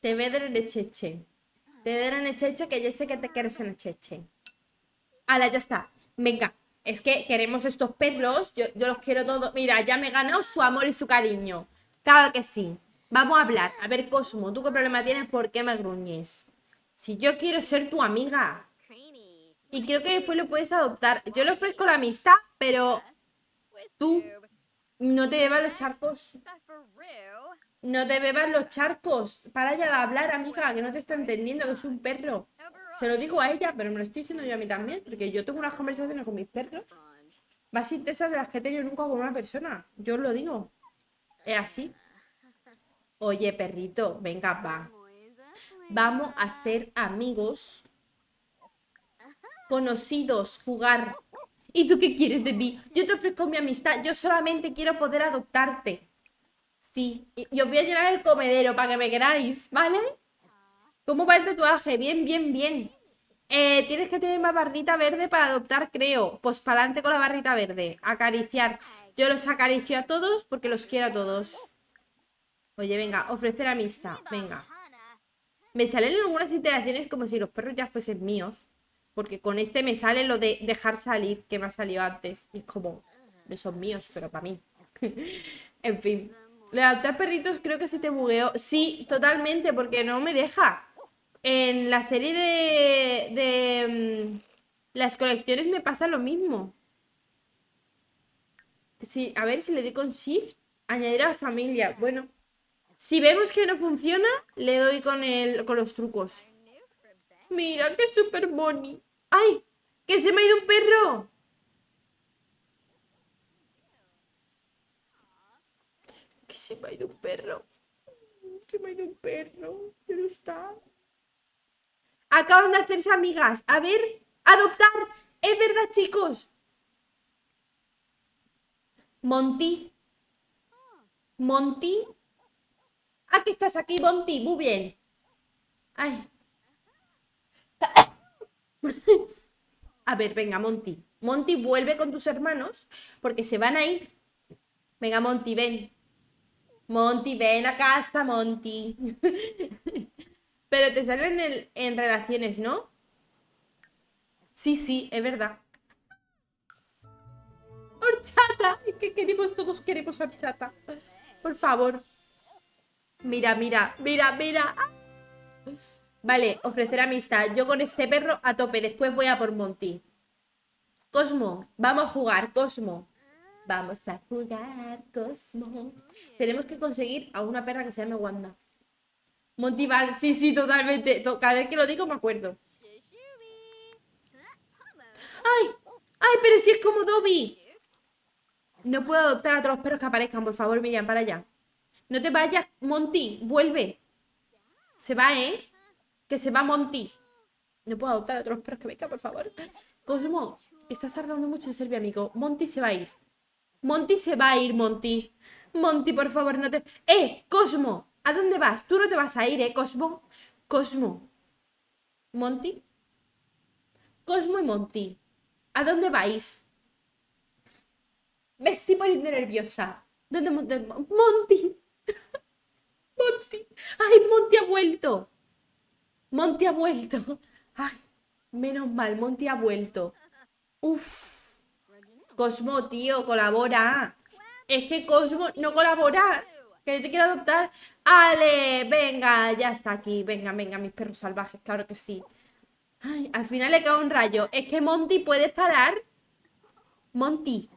Te ah. el cheche Te el cheche, que yo sé que te quieres en cheche Ala, ya está. Venga, es que queremos estos perros. Yo, yo los quiero todos. Mira, ya me he ganado su amor y su cariño. Claro que sí. Vamos a hablar. A ver, Cosmo, ¿tú qué problema tienes? ¿Por qué me gruñes? Si yo quiero ser tu amiga. Y creo que después lo puedes adoptar. Yo le ofrezco la amistad, pero tú no te llevas los charcos. No te bebas los charcos. Para ya de hablar, amiga, que no te está entendiendo, que es un perro. Se lo digo a ella, pero me lo estoy diciendo yo a mí también, porque yo tengo unas conversaciones con mis perros más intensas de las que he tenido nunca con una persona. Yo os lo digo. Es así. Oye, perrito, venga, va. Vamos a ser amigos, conocidos, jugar. ¿Y tú qué quieres de mí? Yo te ofrezco mi amistad, yo solamente quiero poder adoptarte. Sí, os voy a llenar el comedero para que me queráis, ¿vale? Ah. ¿Cómo va el tatuaje? Bien, bien, bien. Eh, tienes que tener más barrita verde para adoptar, creo. Pues para adelante con la barrita verde. Acariciar. Yo los acaricio a todos porque los quiero a todos. Oye, venga, ofrecer amistad. Venga. Me salen algunas interacciones como si los perros ya fuesen míos. Porque con este me sale lo de dejar salir, que me ha salido antes. Y es como, no son míos, pero para mí. en fin le adaptar perritos creo que se te bugueó. Sí, totalmente, porque no me deja. En la serie de, de mm, las colecciones me pasa lo mismo. Sí, a ver si le doy con Shift, añadir a familia. Bueno, si vemos que no funciona, le doy con, los trucos. Mira, qué súper boni. ¡Ay! ¡Que se me ha ido un perro! se me ha ido un perro. Se me ha ido un perro. Pero está? Acaban de hacerse amigas. A ver, adoptar. Es verdad, chicos. Monty. Monty. ¿A ah, qué estás aquí, Monty. Muy bien. Ay. A ver, venga, Monty. Monty, vuelve con tus hermanos porque se van a ir. Venga, Monty, ven. Monty, ven a casa, Monty. Pero te salen en, relaciones, ¿no? Sí, sí, es verdad. ¡Horchata! Es que queremos, todos queremos horchata. Por favor. Mira, mira, mira, mira. Vale, ofrecer amistad. Yo con este perro a tope. Después voy a por Monty. Cosmo, vamos a jugar, Cosmo. Vamos a jugar, Cosmo. Tenemos que conseguir a una perra que se llame Wanda. Montival, sí, sí, totalmente. Cada vez que lo digo me acuerdo. ¡Ay! ¡Ay, pero si es como Dobby! No puedo adoptar a todos los perros que aparezcan, por favor, Miriam, para allá. No te vayas, Monty, vuelve. Se va, ¿eh? Que se va Monty. No puedo adoptar a otros perros que vengan, por favor. Cosmo, estás tardando mucho en ser amigo. Monty se va a ir. Monty se va a ir, Monty. Monty, por favor, no te... ¡Eh, Cosmo! ¿A dónde vas? Tú no te vas a ir, ¿eh, Cosmo? Cosmo. Monty. Cosmo y Monty. ¿A dónde vais? Me estoy poniendo nerviosa. ¿Dónde Monty? Monty. Monty. Ay, Monty ha vuelto. Monty ha vuelto. Ay, menos mal, Monty ha vuelto. Uf. Cosmo, tío, colabora. Es que Cosmo no colabora. Que yo te quiero adoptar. Ale, venga, ya está aquí. Venga, venga, mis perros salvajes, claro que sí. Ay, al final le cae un rayo. Es que Monty puede parar. Monty.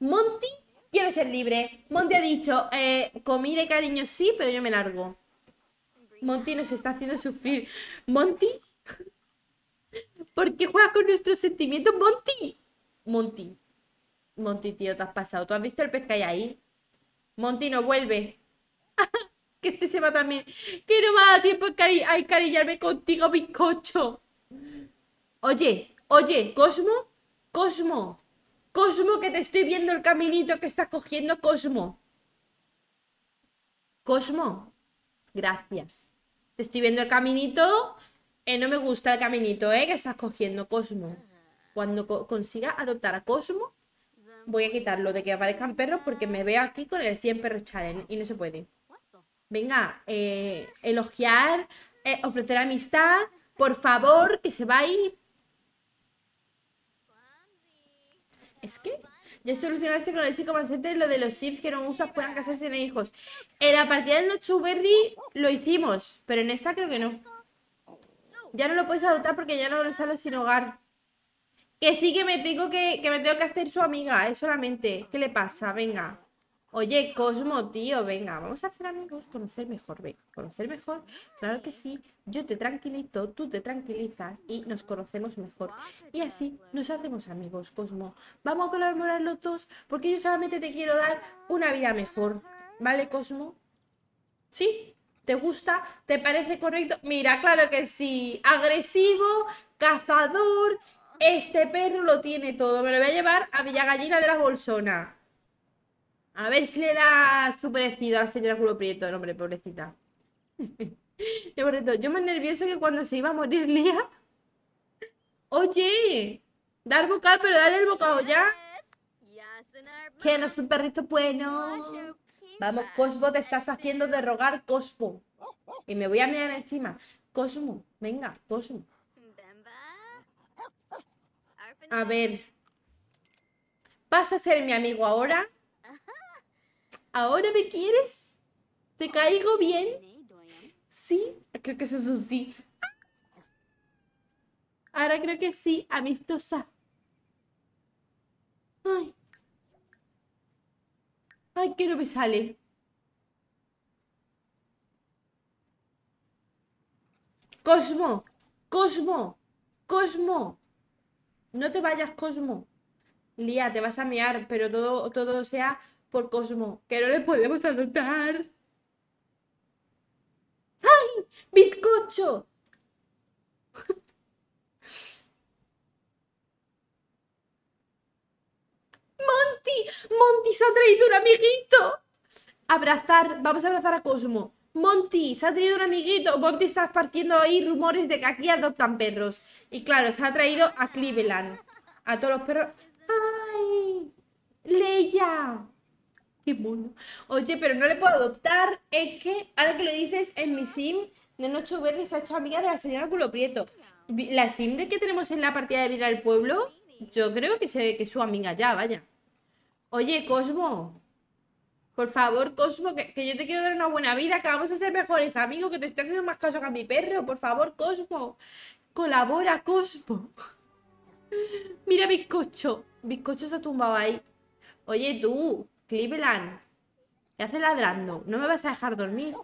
Monty quiere ser libre. Monty ha dicho, eh, comida y cariño sí, pero yo me largo. Monty nos está haciendo sufrir. Monty. ¿Por qué juega con nuestros sentimientos, Monty? Monty. Monty, tío, te has pasado. ¿Tú has visto el pez que hay ahí? Monty no vuelve. que este se va también. Que no me dado tiempo a encarillarme contigo, bizcocho. Oye, oye, Cosmo, Cosmo. Cosmo, que te estoy viendo el caminito que estás cogiendo Cosmo. Cosmo, gracias. Te estoy viendo el caminito. Eh, no me gusta el caminito, ¿eh? Que estás cogiendo, Cosmo. Cuando consiga adoptar a Cosmo, Voy a quitar lo de que aparezcan perros porque me veo aquí con el 100 perros challenge y no se puede. Venga, eh, elogiar, eh, ofrecer amistad, por favor, que se va a ir. Es que ya solucionaste con el 5,7 lo de los chips que no usas puedan casarse sin hijos. En la partida del Berry lo hicimos, pero en esta creo que no. Ya no lo puedes adoptar porque ya no lo sale sin hogar. Que sí que me tengo que, que me tengo que hacer su amiga, es eh, solamente. ¿Qué le pasa? Venga. Oye, Cosmo, tío, venga, vamos a hacer amigos, conocer mejor, venga, conocer mejor, claro que sí, yo te tranquilito, tú te tranquilizas y nos conocemos mejor. Y así nos hacemos amigos, Cosmo. Vamos a colaborar los dos porque yo solamente te quiero dar una vida mejor, ¿vale, Cosmo? ¿Sí? ¿Te gusta? ¿Te parece correcto? Mira, claro que sí, agresivo, cazador, este perro lo tiene todo. Me lo voy a llevar a Villagallina de la Bolsona A ver si le da su perecida, a la señora Culo Prieto. hombre, pobrecita. yo más nervioso que cuando se iba a morir Lía. Oye, dar vocal, pero dale el bocado ya. Que no es un perrito bueno. Vamos, Cosmo, te estás haciendo derrogar Cosmo. Y me voy a mirar encima. Cosmo, venga, Cosmo. A ver. ¿Vas a ser mi amigo ahora? ¿Ahora me quieres? ¿Te caigo bien? Sí, creo que eso es un sí. Ahora creo que sí, amistosa. Ay. Ay, que no me sale. Cosmo, Cosmo, Cosmo. No te vayas, Cosmo. Lía, te vas a mear, pero todo, todo sea por Cosmo, que no le podemos adoptar. ¡Ay! ¡Bizcocho! ¡Monty! ¡Monty se ha traído un amiguito! Abrazar, vamos a abrazar a Cosmo. Monty, se ha traído un amiguito. Monty está partiendo ahí rumores de que aquí adoptan perros. Y claro, se ha traído a Cleveland. A todos los perros. ¡Ay! ¡Leia! ¡Qué mono! Oye, pero no le puedo adoptar. Es que, ahora que lo dices, en mi sim de Noche Verde se ha hecho amiga de la señora Culo Prieto. La sim de que tenemos en la partida de Vida al Pueblo, yo creo que, se, que su amiga ya, vaya. Oye, Cosmo, por favor, Cosmo, que, yo te quiero dar una buena vida, que vamos a ser mejores amigos, que te estoy haciendo más caso que a mi perro. Por favor, Cosmo. Colabora, Cosmo. Mira, bizcocho. Bizcocho se ha tumbado ahí. Oye, tú, Cleveland. Te hace ladrando. No me vas a dejar dormir.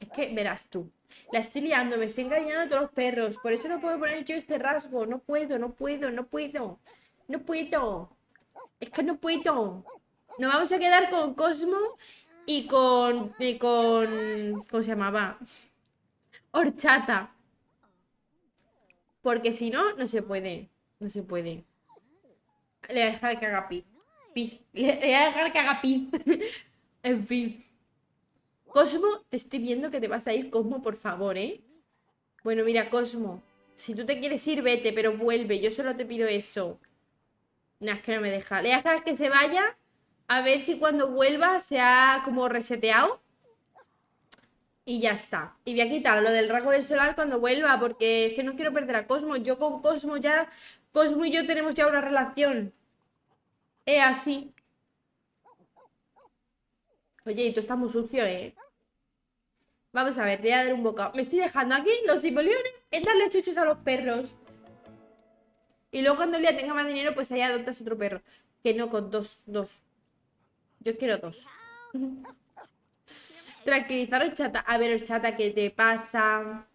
Es que verás tú. La estoy liando, me estoy engañando a todos los perros. Por eso no puedo poner yo este rasgo. No puedo, no puedo, no puedo. No puedo. Es que no puedo. Nos vamos a quedar con Cosmo y con. con. ¿Cómo se llamaba? Horchata. Porque si no, no se puede. No se puede. Le voy a dejar que haga Le voy a dejar que haga en fin. Cosmo, te estoy viendo que te vas a ir, Cosmo, por favor, ¿eh? Bueno, mira, Cosmo. Si tú te quieres ir, vete, pero vuelve. Yo solo te pido eso. No, es que no me deja. Le voy a dejar que se vaya a ver si cuando vuelva se ha como reseteado. Y ya está. Y voy a quitar lo del rasgo del solar cuando vuelva, porque es que no quiero perder a Cosmo. Yo con Cosmo ya, Cosmo y yo tenemos ya una relación. Es así. Oye, y tú estás muy sucio, ¿eh? Vamos a ver, te voy a dar un bocado. Me estoy dejando aquí los simboliones en darle chuchos a los perros. Y luego cuando ya tenga más dinero, pues ahí adoptas otro perro. Que no, con dos, dos. Yo quiero dos. Tranquilizaros, chata. A ver, chata, ¿qué te pasa?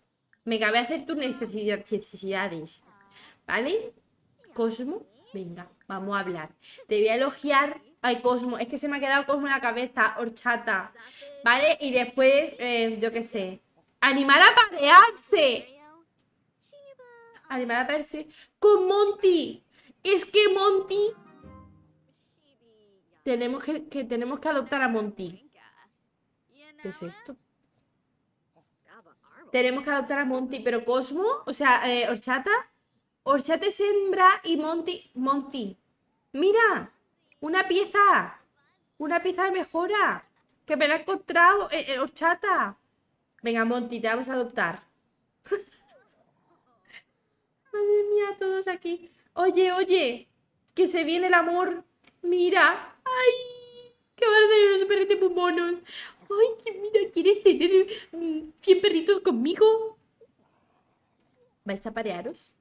me cabe hacer tus necesidades. ¿Vale? Cosmo, venga, vamos a hablar. Te voy a elogiar. Ay, Cosmo, es que se me ha quedado Cosmo en la cabeza, horchata. ¿Vale? Y después, eh, yo qué sé. Animar a parearse. Animar a parearse con Monty. Es que Monty tenemos que, tenemos que adoptar a Monty. ¿Qué es esto? Tenemos que adoptar a Monty, pero Cosmo, o sea, eh, Horchata, Horchata sembra y Monty, Monty, mira, una pieza, una pieza de mejora, que me la he encontrado, eh, eh, ¡Orchata! Venga, Monty, te vamos a adoptar. Madre mía, todos aquí. Oye, oye, que se viene el amor. Mira, ¡Ay! Que van a salir unos perritos muy monos. ¡Ay, mira! ¿Quieres tener 100 mm, perritos conmigo? ¿Vais a parearos?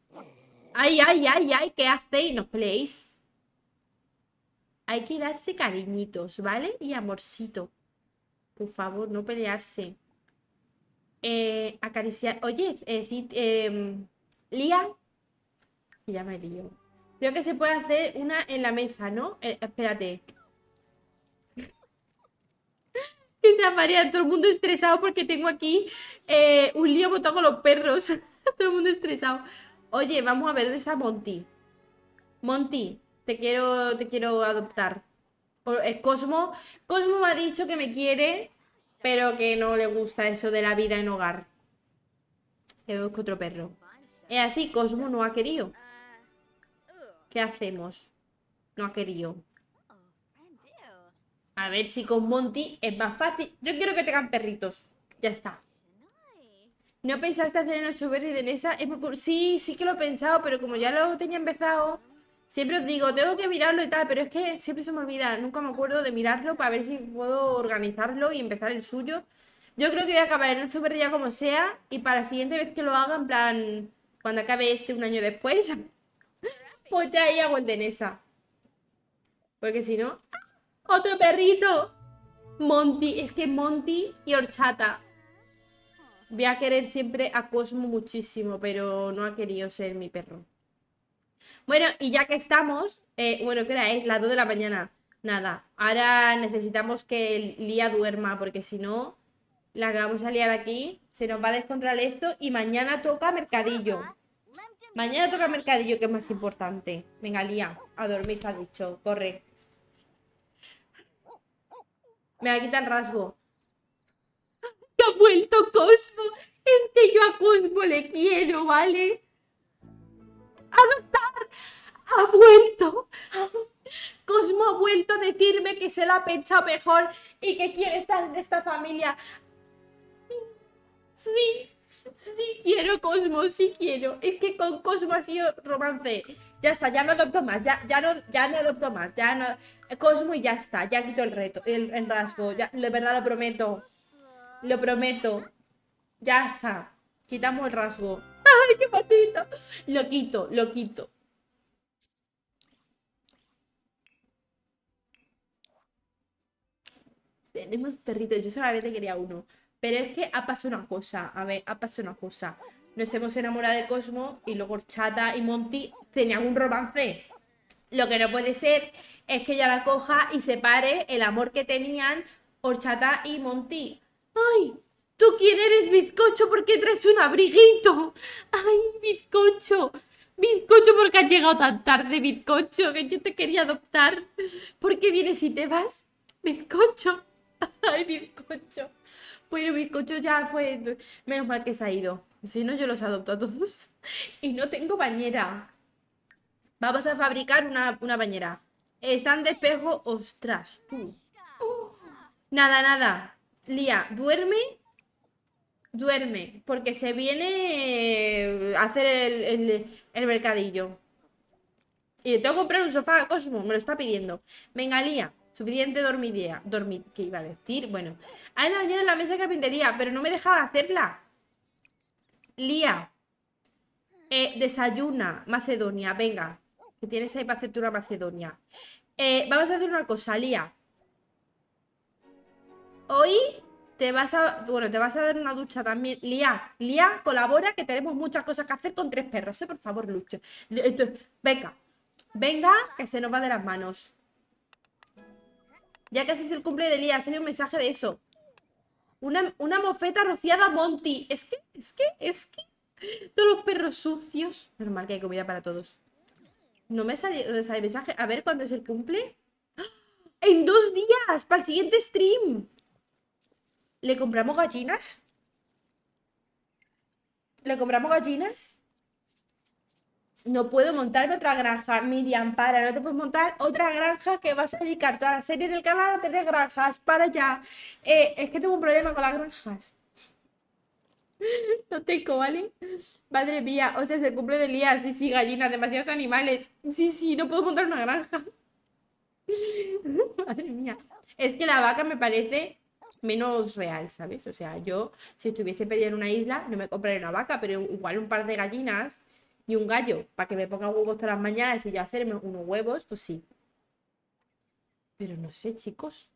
¡Ay, ay, ay, ay! ¿Qué hacéis? ¿Nos peleéis? Hay que darse cariñitos, ¿vale? Y amorcito. Por favor, no pelearse. Eh, acariciar. Oye, eh, eh, em, Lía. Ya me lío. Creo que se puede hacer una en la mesa, ¿no? Eh, espérate. María. Todo el mundo estresado porque tengo aquí eh, un lío botado con los perros. todo el mundo estresado. Oye, vamos a ver esa Monty. Monty, te quiero, te quiero adoptar. Es eh, Cosmo. Cosmo me ha dicho que me quiere, pero que no le gusta eso de la vida en hogar. Que busco otro perro. Es así, Cosmo no ha querido. ¿Qué hacemos? No ha querido. A ver si con Monty es más fácil. Yo quiero que tengan perritos. Ya está. ¿No pensaste hacer el ochoberri de Nessa? Sí, sí que lo he pensado, pero como ya lo tenía empezado, siempre os digo, tengo que mirarlo y tal, pero es que siempre se me olvida, nunca me acuerdo de mirarlo para ver si puedo organizarlo y empezar el suyo. Yo creo que voy a acabar el Ochoberry ya como sea, y para la siguiente vez que lo haga, en plan, cuando acabe este un año después, pues ya ahí hago el de Nessa. Porque si no... ¡Otro perrito! Monty, es que Monty y Horchata. Voy a querer siempre a Cosmo muchísimo, pero no ha querido ser mi perro. Bueno, y ya que estamos, eh, bueno, ¿qué hora es? Las 2 de la mañana. Nada, ahora necesitamos que Lía duerma, porque si no, la que vamos a liar aquí, se nos va a descontrolar esto y mañana toca mercadillo. Mañana toca mercadillo, que es más importante. Venga, Lía, a dormir se ha dicho, corre. Me va a quitar rasgo. ¡Ha vuelto Cosmo! Es que yo a Cosmo le quiero, ¿vale? ¡Adoptar! ¡Ha vuelto! Cosmo ha vuelto a decirme que se la ha mejor y que quiere estar en esta familia. Sí, sí quiero Cosmo, sí quiero. Es que con Cosmo ha sido romance. Ya está, ya no adopto más, ya, ya, no, ya no adopto más, ya no... Eh, Cosmo y ya está, ya quito el reto, el, rasgo, ya, de verdad lo prometo. Lo prometo. Ya está, quitamos el rasgo. ¡Ay, qué patito! Lo quito, lo quito. Tenemos perritos, yo solamente quería uno. Pero es que ha pasado una cosa, a ver, ha pasado una cosa nos hemos enamorado de Cosmo y luego Chata y Monty tenían un romance. Lo que no puede ser es que ella la coja y separe el amor que tenían Horchata y Monty. ¡Ay! ¿Tú quién eres, bizcocho? ¿Por qué traes un abriguito? ¡Ay, bizcocho! Bizcocho, ¿por qué has llegado tan tarde, bizcocho? Que yo te quería adoptar. ¿Por qué vienes y te vas? Bizcocho. ¡Ay, bizcocho! Bueno, bizcocho ya fue... Menos mal que se ha ido. Si no, yo los adopto a todos. y no tengo bañera. Vamos a fabricar una, bañera. Están de espejo. Ostras, tú. Nada, nada. Lía, duerme. Duerme. Porque se viene a hacer el, mercadillo. Y tengo que comprar un sofá a Cosmo. Me lo está pidiendo. Venga, Lía. Suficiente dormiría Dormir, ¿qué iba a decir? Bueno. Hay una bañera en la mesa de carpintería, pero no me dejaba hacerla. Lía, eh, desayuna, Macedonia, venga, que tienes ahí para hacer Macedonia. Eh, vamos a hacer una cosa, Lía. Hoy te vas a. Bueno, te vas a dar una ducha también. Lía, Lía, colabora que tenemos muchas cosas que hacer con tres perros. Eh, por favor, Lucho. Venga, venga, que se nos va de las manos. Ya casi es el cumple de Lía. sería un mensaje de eso. Una, mofeta rociada Monty. Es que, es que, es que... Todos los perros sucios. Normal que hay comida para todos. No me sale, mensaje. A ver, ¿cuándo es el cumple? ¡Ah! ¡En dos días! ¡Para el siguiente stream! ¿Le compramos gallinas? ¿Le compramos gallinas? no puedo montarme otra granja, Miriam, para, no te puedes montar otra granja que vas a dedicar toda la serie del canal a tener granjas, para allá eh, es que tengo un problema con las granjas. No tengo, ¿vale? Madre mía, o sea, se cumple de Elías, sí, sí, gallinas, demasiados animales. Sí, sí, no puedo montar una granja. Madre mía. Es que la vaca me parece menos real, ¿sabes? O sea, yo, si estuviese perdida en una isla, no me compraría una vaca, pero igual un par de gallinas y un gallo para que me ponga huevos todas las mañanas y ya hacerme unos huevos, pues sí. Pero no sé, chicos,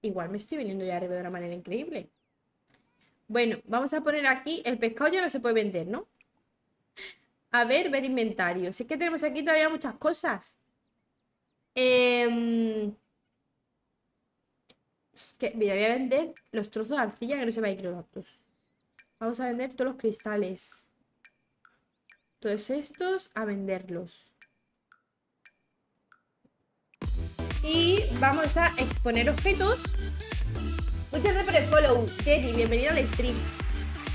igual me estoy viniendo ya de una manera increíble. Bueno, vamos a poner aquí, el pescado ya no se puede vender, ¿no? A ver, ver inventario. Si es que tenemos aquí todavía muchas cosas. Em, es que, voy a vender los trozos de arcilla que no se va a ir los datos. Vamos a vender todos los cristales. Todos estos a venderlos. Y vamos a exponer objetos. Muchas gracias por el follow, Jenny. Bienvenido al stream.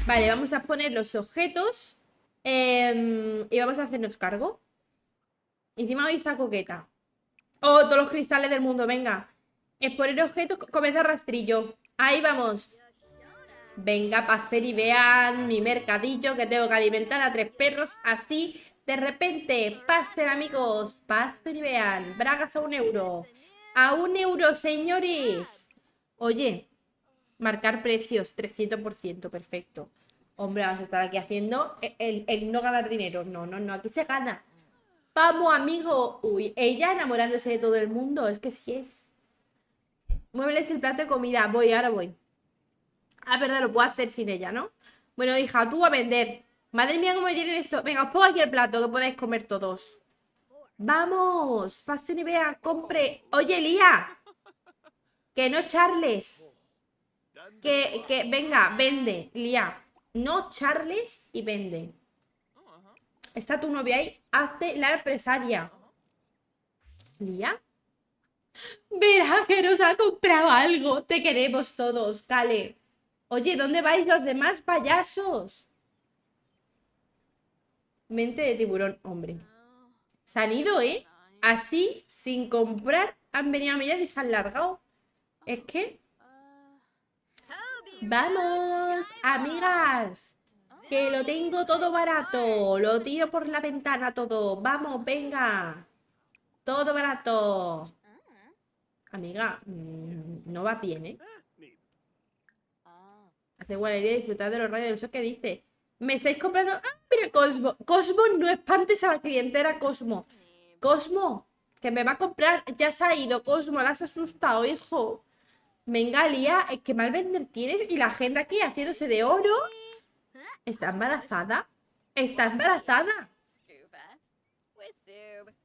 Vale, vamos a poner los objetos. Em, y vamos a hacernos cargo. Encima hoy está coqueta. Oh, todos los cristales del mundo, venga. Exponer objetos, comienza rastrillo. Ahí vamos. Venga, pasen y vean mi mercadillo que tengo que alimentar a tres perros así de repente. Pasen, amigos, pasen y vean. Bragas a un euro. A un euro, señores. Oye, marcar precios, 300%, perfecto. Hombre, vamos a estar aquí haciendo el, no ganar dinero. No, no, no, aquí se gana. Vamos, amigo. Uy, ella enamorándose de todo el mundo, es que sí es. Muebles el plato de comida. Voy, ahora voy. A ah, verdad, lo puedo hacer sin ella, ¿no? Bueno, hija, tú a vender. Madre mía, cómo me tienen esto. Venga, os pongo aquí el plato que podéis comer todos. ¡Vamos! Pasen y vean, compre. Oye, Lía. Que no charles. Que, que, venga, vende, Lía. No charles y vende. Está tu novia ahí. Hazte la empresaria. Lía. Verá que nos ha comprado algo. Te queremos todos, Cale. Oye, ¿dónde vais los demás payasos? Mente de tiburón, hombre. Se han ido, ¿eh? Así, sin comprar, han venido a mirar y se han largado. Es que... ¡Vamos, amigas! Que lo tengo todo barato. Lo tiro por la ventana todo. ¡Vamos, venga! Todo barato. Amiga, mm, no va bien, ¿eh? de a disfrutar de los rayos del que dice. Me estáis comprando. ¡Ah, mira, Cosmo! Cosmo, no espantes a la clientela, Cosmo. Cosmo, que me va a comprar. Ya se ha ido, Cosmo. La has asustado, hijo. Venga, Lía, eh, que mal vender tienes. Y la gente aquí haciéndose de oro. ¿Está embarazada? ¿Está embarazada?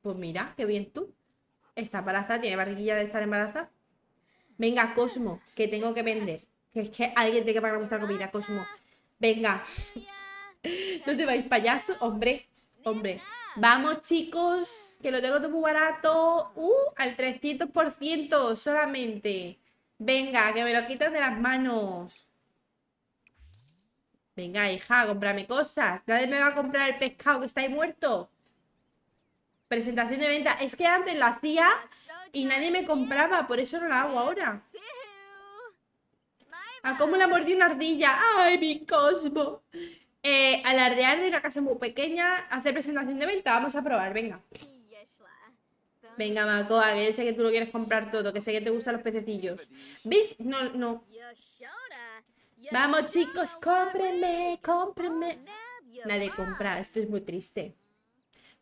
Pues mira, qué bien tú. Está embarazada, tiene barriguilla de estar embarazada. Venga, Cosmo, que tengo que vender. Que es que alguien tiene que pagar nuestra comida, Cosmo. Venga. No te vais, payaso. Hombre, hombre. Vamos, chicos, que lo tengo todo muy barato. Uh, al 300% solamente. Venga, que me lo quitas de las manos. Venga, hija, comprame cosas. Nadie me va a comprar el pescado que está ahí muerto. Presentación de venta. Es que antes la hacía y nadie me compraba, por eso no la hago ahora. A ah, cómo la mordió una ardilla. ¡Ay, mi cosmo! Eh, alardear de una casa muy pequeña, hacer presentación de venta. Vamos a probar, venga. Venga, Macoa, que yo sé que tú lo quieres comprar todo, que sé que te gustan los pececillos. ¿Ves? No, no. Vamos, chicos, cómprenme, cómprenme. Nadie compra, esto es muy triste.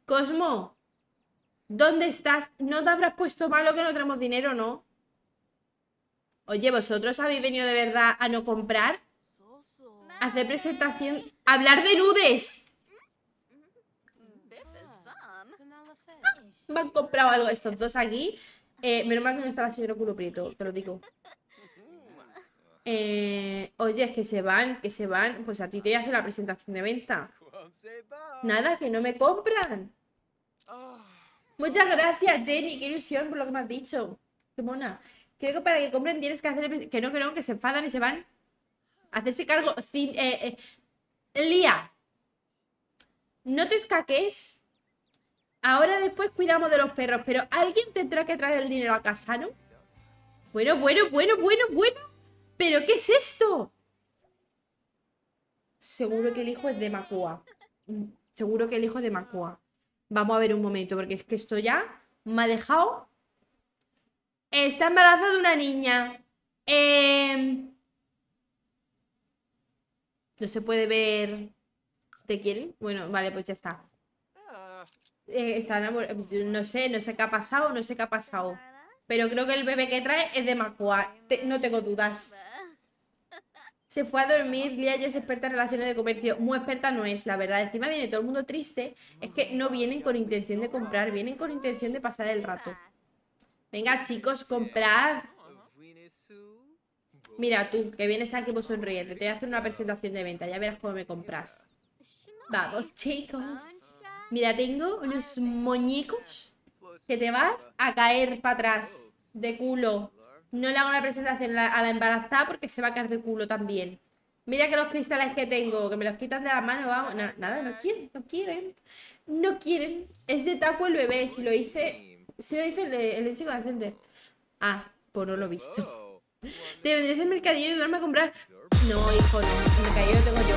Cosmo, ¿dónde estás? ¿No te habrás puesto malo que no tenemos dinero, no? Oye, ¿vosotros habéis venido de verdad a no comprar? hacer presentación... ¡Hablar de nudes! Me han comprado algo estos dos aquí. Eh, menos mal que no está la señora culo prieto, te lo digo. Eh, oye, es que se van, que se van. Pues a ti te hace la presentación de venta. Nada, que no me compran. Muchas gracias, Jenny. Qué ilusión por lo que me has dicho. Qué mona. Creo que para que compren tienes que hacer... Que no, que no, que se enfadan y se van. Hacerse cargo... Sin, eh, eh, Lía. No te escaques. Ahora después cuidamos de los perros, pero alguien tendrá que traer el dinero a casa, ¿no? Bueno, bueno, bueno, bueno, bueno. ¿Pero qué es esto? Seguro que el hijo es de Macua. Mm, seguro que el hijo es de Macua. Vamos a ver un momento, porque es que esto ya me ha dejado está embarazada de una niña. Em, no se puede ver. ¿Te quieren? Bueno, vale, pues ya está. Eh, está pues No sé, no sé qué ha pasado, no sé qué ha pasado. Pero creo que el bebé que trae es de Macua. no tengo dudas. Se fue a dormir, Lia ya es experta en relaciones de comercio. Muy experta no es, la verdad. Encima viene todo el mundo triste. Es que no vienen con intención de comprar, vienen con intención de pasar el rato. Venga, chicos, comprad. Mira, tú, que vienes aquí por sonriente. Te voy a hacer una presentación de venta. Ya verás cómo me compras. Vamos, chicos. Mira, tengo unos muñecos que te vas a caer para atrás de culo. No le hago una presentación a la embarazada porque se va a caer de culo también. Mira que los cristales que tengo, que me los quitan de la mano, vamos. nada, no quieren, no quieren. No quieren. Es de taco el bebé, si lo hice lo dice el, el chico Ah, por no lo visto. Oh, Te vendrías al mercadillo y ayudarme a comprar. No, hijo, no, el mercadillo lo tengo yo.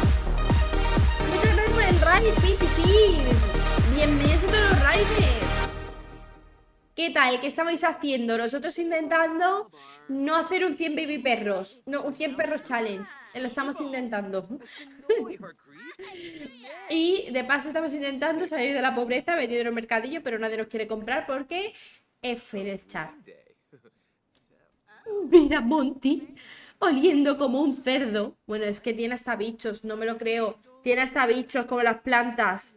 Muchas gracias por el ride, Piti, sí. Bienvenidos a todos los rides. ¿Qué tal? ¿Qué estabais haciendo? Nosotros intentando no hacer un 100 baby perros. No, un 100 perros challenge. Lo estamos intentando. y de paso estamos intentando salir de la pobreza venir en el mercadillo, pero nadie nos quiere comprar porque es en chat. Mira, Monty, oliendo como un cerdo. Bueno, es que tiene hasta bichos, no me lo creo. Tiene hasta bichos como las plantas.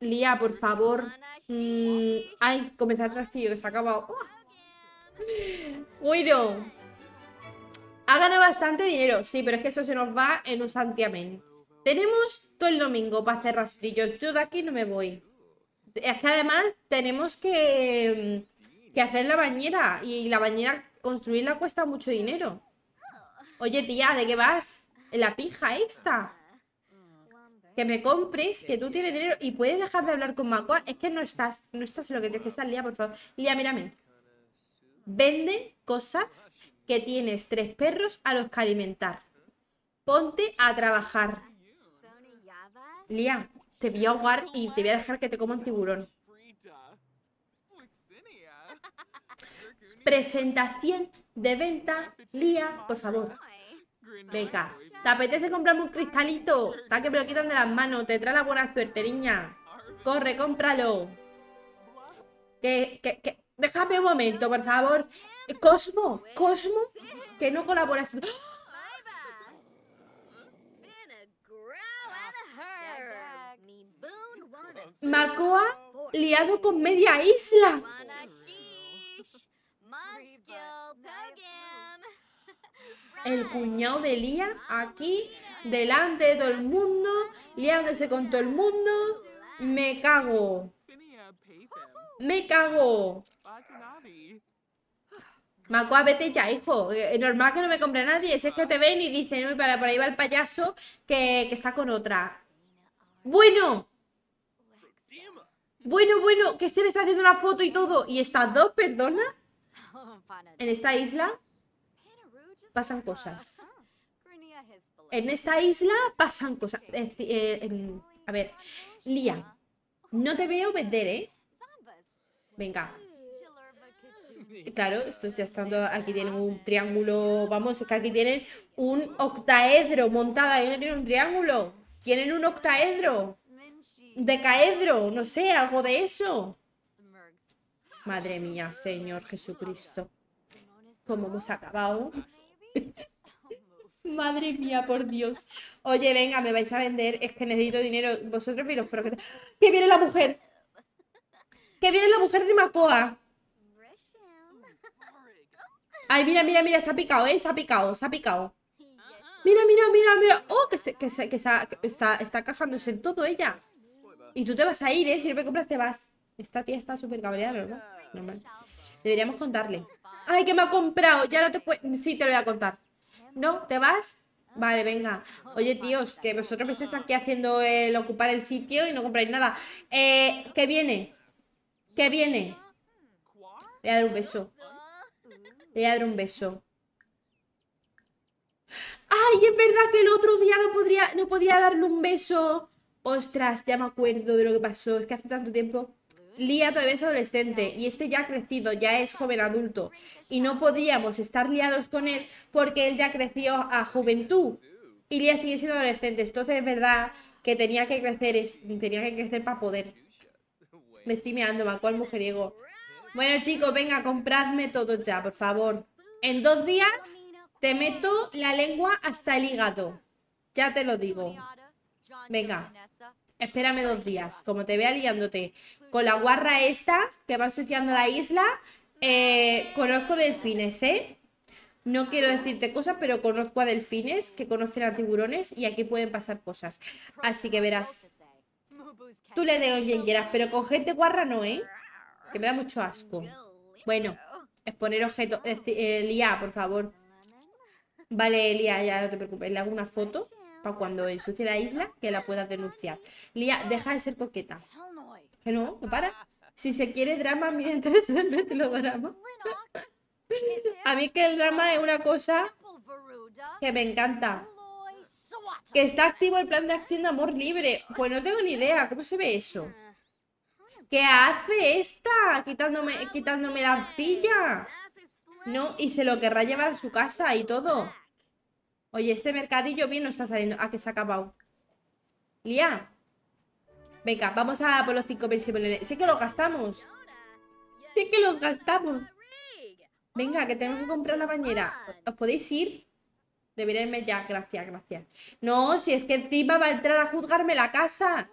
Lía, por favor. Mm, ay, comenzar el rastrillo que se ha acabado. ¡Oh! Bueno. Ha ganado bastante dinero. Sí, pero es que eso se nos va en un santiamén. Tenemos todo el domingo para hacer rastrillos. Yo de aquí no me voy. Es que además tenemos que, mm, que hacer la bañera. Y la bañera, construirla cuesta mucho dinero. Oye, tía, ¿de qué vas? La pija esta que me compres, que tú tienes dinero y puedes dejar de hablar con Macua. Es que no estás, no estás en lo que tienes que estar, Lía, por favor. Lía, mírame. Vende cosas que tienes tres perros a los que alimentar. Ponte a trabajar. Lía, te voy a ahogar y te voy a dejar que te coma un tiburón. Presentación de venta, Lía, por favor. Venga, ¿te apetece comprarme un cristalito? Está que me lo quitan de las manos, te trae la buena suerte, niña. Corre, cómpralo. Que, que, que... Déjame un momento, por favor. Eh, Cosmo, Cosmo, que no colaboras. Makoa liado con media isla. el cuñado de Lía aquí, delante de todo el mundo, liándose con todo el mundo. Me cago. Me cago. Macua, vete ya, hijo. Es eh, normal que no me compre nadie. es que te ven y dicen, uy, para por ahí va el payaso que, está con otra. Bueno. Bueno, bueno, que se les haciendo una foto y todo. ¿Y estas dos, perdona? ¿En esta isla? pasan cosas. En esta isla pasan cosas. Eh, a ver, Lía, no te veo vender, ¿eh? Venga. Claro, estos ya estando aquí tienen un triángulo, vamos, es que aquí tienen un octaedro montada, ahí ¿eh? no tienen un triángulo, tienen un octaedro, decaedro, no sé, algo de eso. Madre mía, Señor Jesucristo, cómo hemos acabado Madre mía, por Dios. Oye, venga, me vais a vender. Es que necesito dinero. Vosotros me pero que viene la mujer! ¡Que viene la mujer de Macoa! Ay, mira, mira, mira, se ha picado, ¿eh? Se ha picado, se ha picado. Mira, mira, mira, mira. ¡Oh! Que, que, está, está cajándose en todo ella. Y tú te vas a ir, ¿eh? Si no me compras, te vas. Esta tía está súper cabreada, ¿verdad? Deberíamos contarle ay, que me ha comprado, ya no te sí, te lo voy a contar. No, te vas, Vale, venga. Oye, tíos, que vosotros me estáis aquí haciendo el ocupar el sitio y no compráis nada. Eh, ¿Qué viene? ¿Qué viene? Le voy a dar un beso. Le voy a dar un beso. ¡Ay, es verdad que el otro día no, podría, no podía darle un beso! Ostras, ya me acuerdo de lo que pasó. Es que hace tanto tiempo... Lía todavía es adolescente y este ya ha crecido, ya es joven adulto. Y no podíamos estar liados con él porque él ya creció a juventud. Y Lía sigue siendo adolescente. Entonces es verdad que tenía que crecer, tenía que crecer para poder. Me estoy meando, mal cual mujeriego. Bueno, chicos, venga, compradme todo ya, por favor. En dos días te meto la lengua hasta el hígado. Ya te lo digo. Venga. Espérame dos días. Como te vea liándote con la guarra esta que va ensuciando la isla, eh, conozco delfines, ¿eh? No quiero decirte cosas, pero conozco a delfines que conocen a tiburones y aquí pueden pasar cosas. Así que verás. Tú le de quien quieras, pero con gente guarra no, ¿eh? Que me da mucho asco. Bueno, es poner objetos. Eh, Lía, por favor. Vale, Lía, ya no te preocupes. Le hago una foto para cuando ensucie la isla que la puedas denunciar. Lía, deja de ser coqueta. Que no, no para. Si se quiere drama, mira, interesante lo damos A mí que el drama es una cosa que me encanta. Que está activo el plan de acción de amor libre. Pues no tengo ni idea. ¿Cómo se ve eso? ¿Qué hace esta? Quitándome, quitándome la arcilla. No, y se lo querrá llevar a su casa y todo. Oye, este mercadillo bien no está saliendo. Ah, que se ha acabado. Lía, Venga, vamos a por los 5.000 simoleones. Sé que los gastamos. Sé que los gastamos. Venga, que tengo que comprar la bañera. ¿Os podéis ir? Deberéis irme ya. Gracias, gracias. No, si es que encima va a entrar a juzgarme la casa.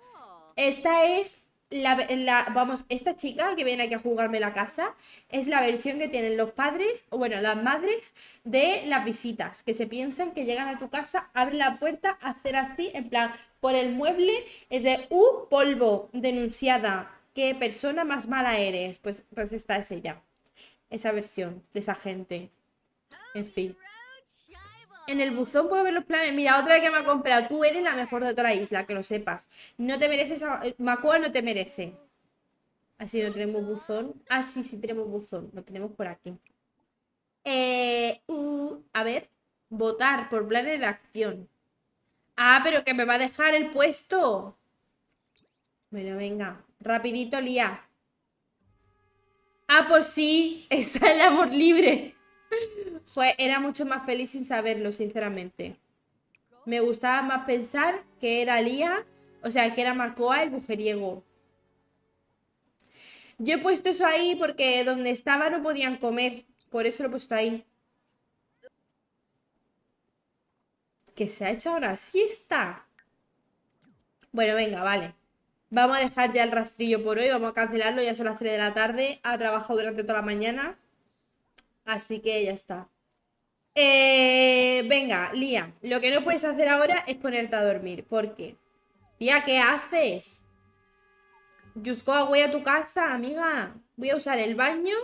Esta es la, vamos, esta chica que viene aquí a jugarme la casa es la versión que tienen los padres, o bueno, las madres de las visitas, que se piensan que llegan a tu casa, abren la puerta, hacer así, en plan, por el mueble eh, de U uh, polvo, denunciada, qué persona más mala eres. Pues, pues esta es ella, esa versión de esa gente. En fin. En el buzón puedo ver los planes. Mira, otra vez que me ha comprado. Tú eres la mejor de toda la isla, que lo sepas. No te mereces. Eh, Macua no te merece. Así no tenemos buzón. Ah, sí, sí tenemos buzón. Lo tenemos por aquí. Eh, a ver. Votar por planes de acción. Ah, pero que me va a dejar el puesto. Bueno, venga. Rapidito, Lía. Ah, pues sí. Esa es el amor libre era mucho más feliz sin saberlo, sinceramente. Me gustaba más pensar que era Lía, o sea, que era Macoa el bujeriego Yo he puesto eso ahí porque donde estaba no podían comer, por eso lo he puesto ahí. Que se ha hecho ahora siesta. Bueno, venga, vale. Vamos a dejar ya el rastrillo por hoy, vamos a cancelarlo, ya son las 3 de la tarde, ha trabajado durante toda la mañana. Así que ya está. Eh, venga, Lía, lo que no puedes hacer ahora es ponerte a dormir. ¿Por qué? Tía, ¿qué haces? Yusko, voy a tu casa, amiga. Voy a usar el baño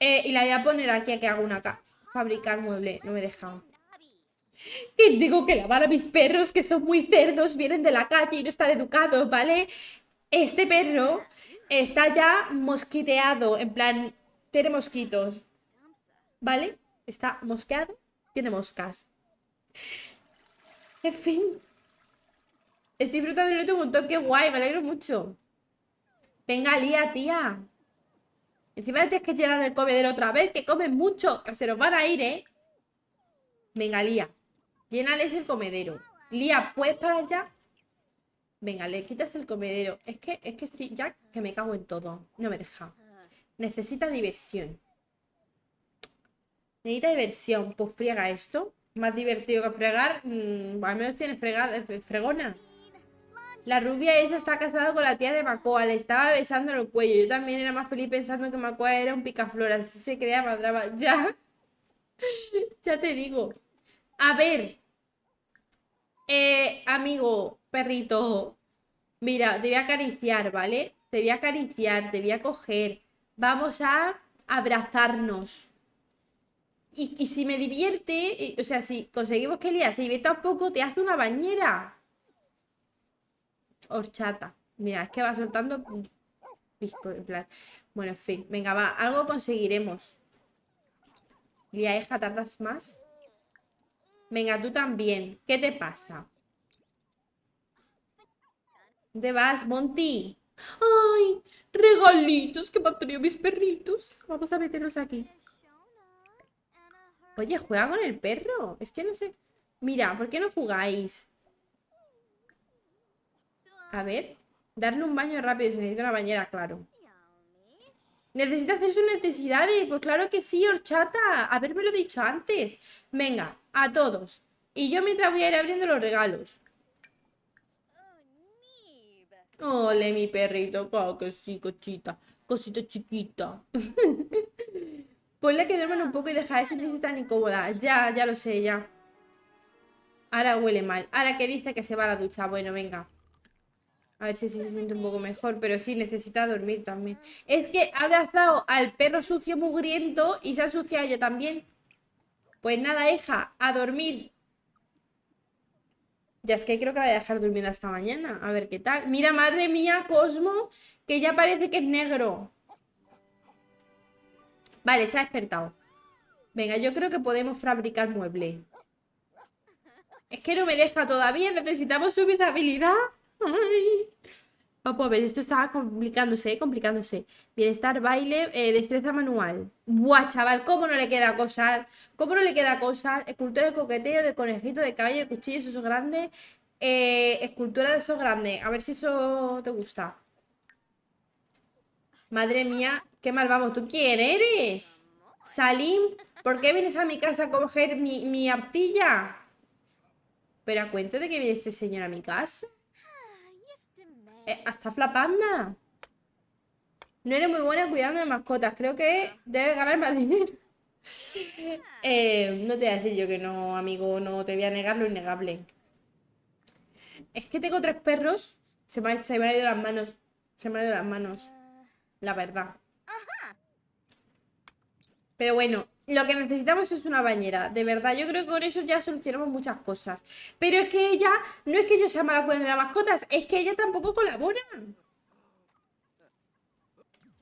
eh, y la voy a poner aquí a que haga una casa. Fabricar mueble, no me deja. Y digo que lavar a mis perros, que son muy cerdos, vienen de la calle y no están educados, ¿vale? Este perro está ya mosquiteado, en plan, tiene mosquitos. ¿vale? Está mosqueado, tiene moscas. En fin. Estoy disfrutando el un montón, qué guay, me alegro mucho. Venga, Lía, tía. Encima tienes que llenar el comedero otra vez, que comen mucho, que se nos van a ir, ¿eh? Venga, Lía. Llénales el comedero. Lía, ¿puedes parar ya? Venga, le quitas el comedero. Es que, es que estoy ya que me cago en todo. No me deja. Necesita diversión. Necesita diversión, pues friega esto. Más divertido que fregar, mm, al menos tiene fregada, eh, fregona. La rubia esa está casada con la tía de Macoa, le estaba besando el cuello. Yo también era más feliz pensando que Macoa era un picaflor, así se más drama Ya, ya te digo. A ver, eh, amigo, perrito, mira, te voy a acariciar, ¿vale? Te voy a acariciar, te voy a coger. Vamos a abrazarnos. Y, si me divierte, o sea, si conseguimos que Elías se divierta un poco, te hace una bañera. Horchata. Mira, es que va soltando Bueno, en fin. Venga, va, algo conseguiremos. Lía, hija, tardas más. Venga, tú también. ¿Qué te pasa? ¿Dónde vas, Monty? ¡Ay! Regalitos que me han tenido mis perritos. Vamos a meterlos aquí. Oye, juega con el perro. Es que no sé. Mira, ¿por qué no jugáis? A ver. Darle un baño rápido. Se necesita una bañera, claro. ¿Necesita hacer sus necesidades? Pues claro que sí, horchata. Habérmelo dicho antes. Venga, a todos. Y yo mientras voy a ir abriendo los regalos. Ole, mi perrito. Claro que sí, cochita. Cosita chiquita. Ponle que duermen un poco y deja de sentirse tan incómoda. Ya, ya lo sé, ya. Ahora huele mal. Ahora que dice que se va a la ducha. Bueno, venga. A ver si, se siente un poco mejor. Pero sí, necesita dormir también. Es que ha abrazado al perro sucio mugriento y se ha suciado ella también. Pues nada, hija, a dormir. Ya es que creo que la voy a dejar durmiendo hasta mañana. A ver qué tal. Mira, madre mía, Cosmo, que ya parece que es negro. Vale, se ha despertado. Venga, yo creo que podemos fabricar muebles. Es que no me deja todavía. Necesitamos subir visibilidad habilidad. Ay. Vamos a ver, esto está complicándose, ¿eh? complicándose. Bienestar, baile, eh, destreza manual. Buah, chaval, cómo no le queda cosas. Cómo no le queda cosas. Escultura de coqueteo, de conejito, de caballo, de cuchillos, esos grandes. Eh, escultura de esos grandes. A ver si eso te gusta. Madre mía, Qué mal vamos, ¿tú quién eres? Salim, ¿por qué vienes a mi casa a coger mi, artilla? Pero acuéntate que viene ese señor a mi casa. Eh, hasta flapanda. No eres muy buena cuidando de mascotas. Creo que debes ganar más dinero. Eh, no te voy a decir yo que no, amigo. No te voy a negar lo innegable. Es que tengo tres perros. Se me, han, se me han ido las manos. Se me han ido las manos. La verdad. Pero bueno, lo que necesitamos es una bañera, de verdad. Yo creo que con eso ya solucionamos muchas cosas. Pero es que ella, no es que yo sea mala de las mascotas, es que ella tampoco colabora.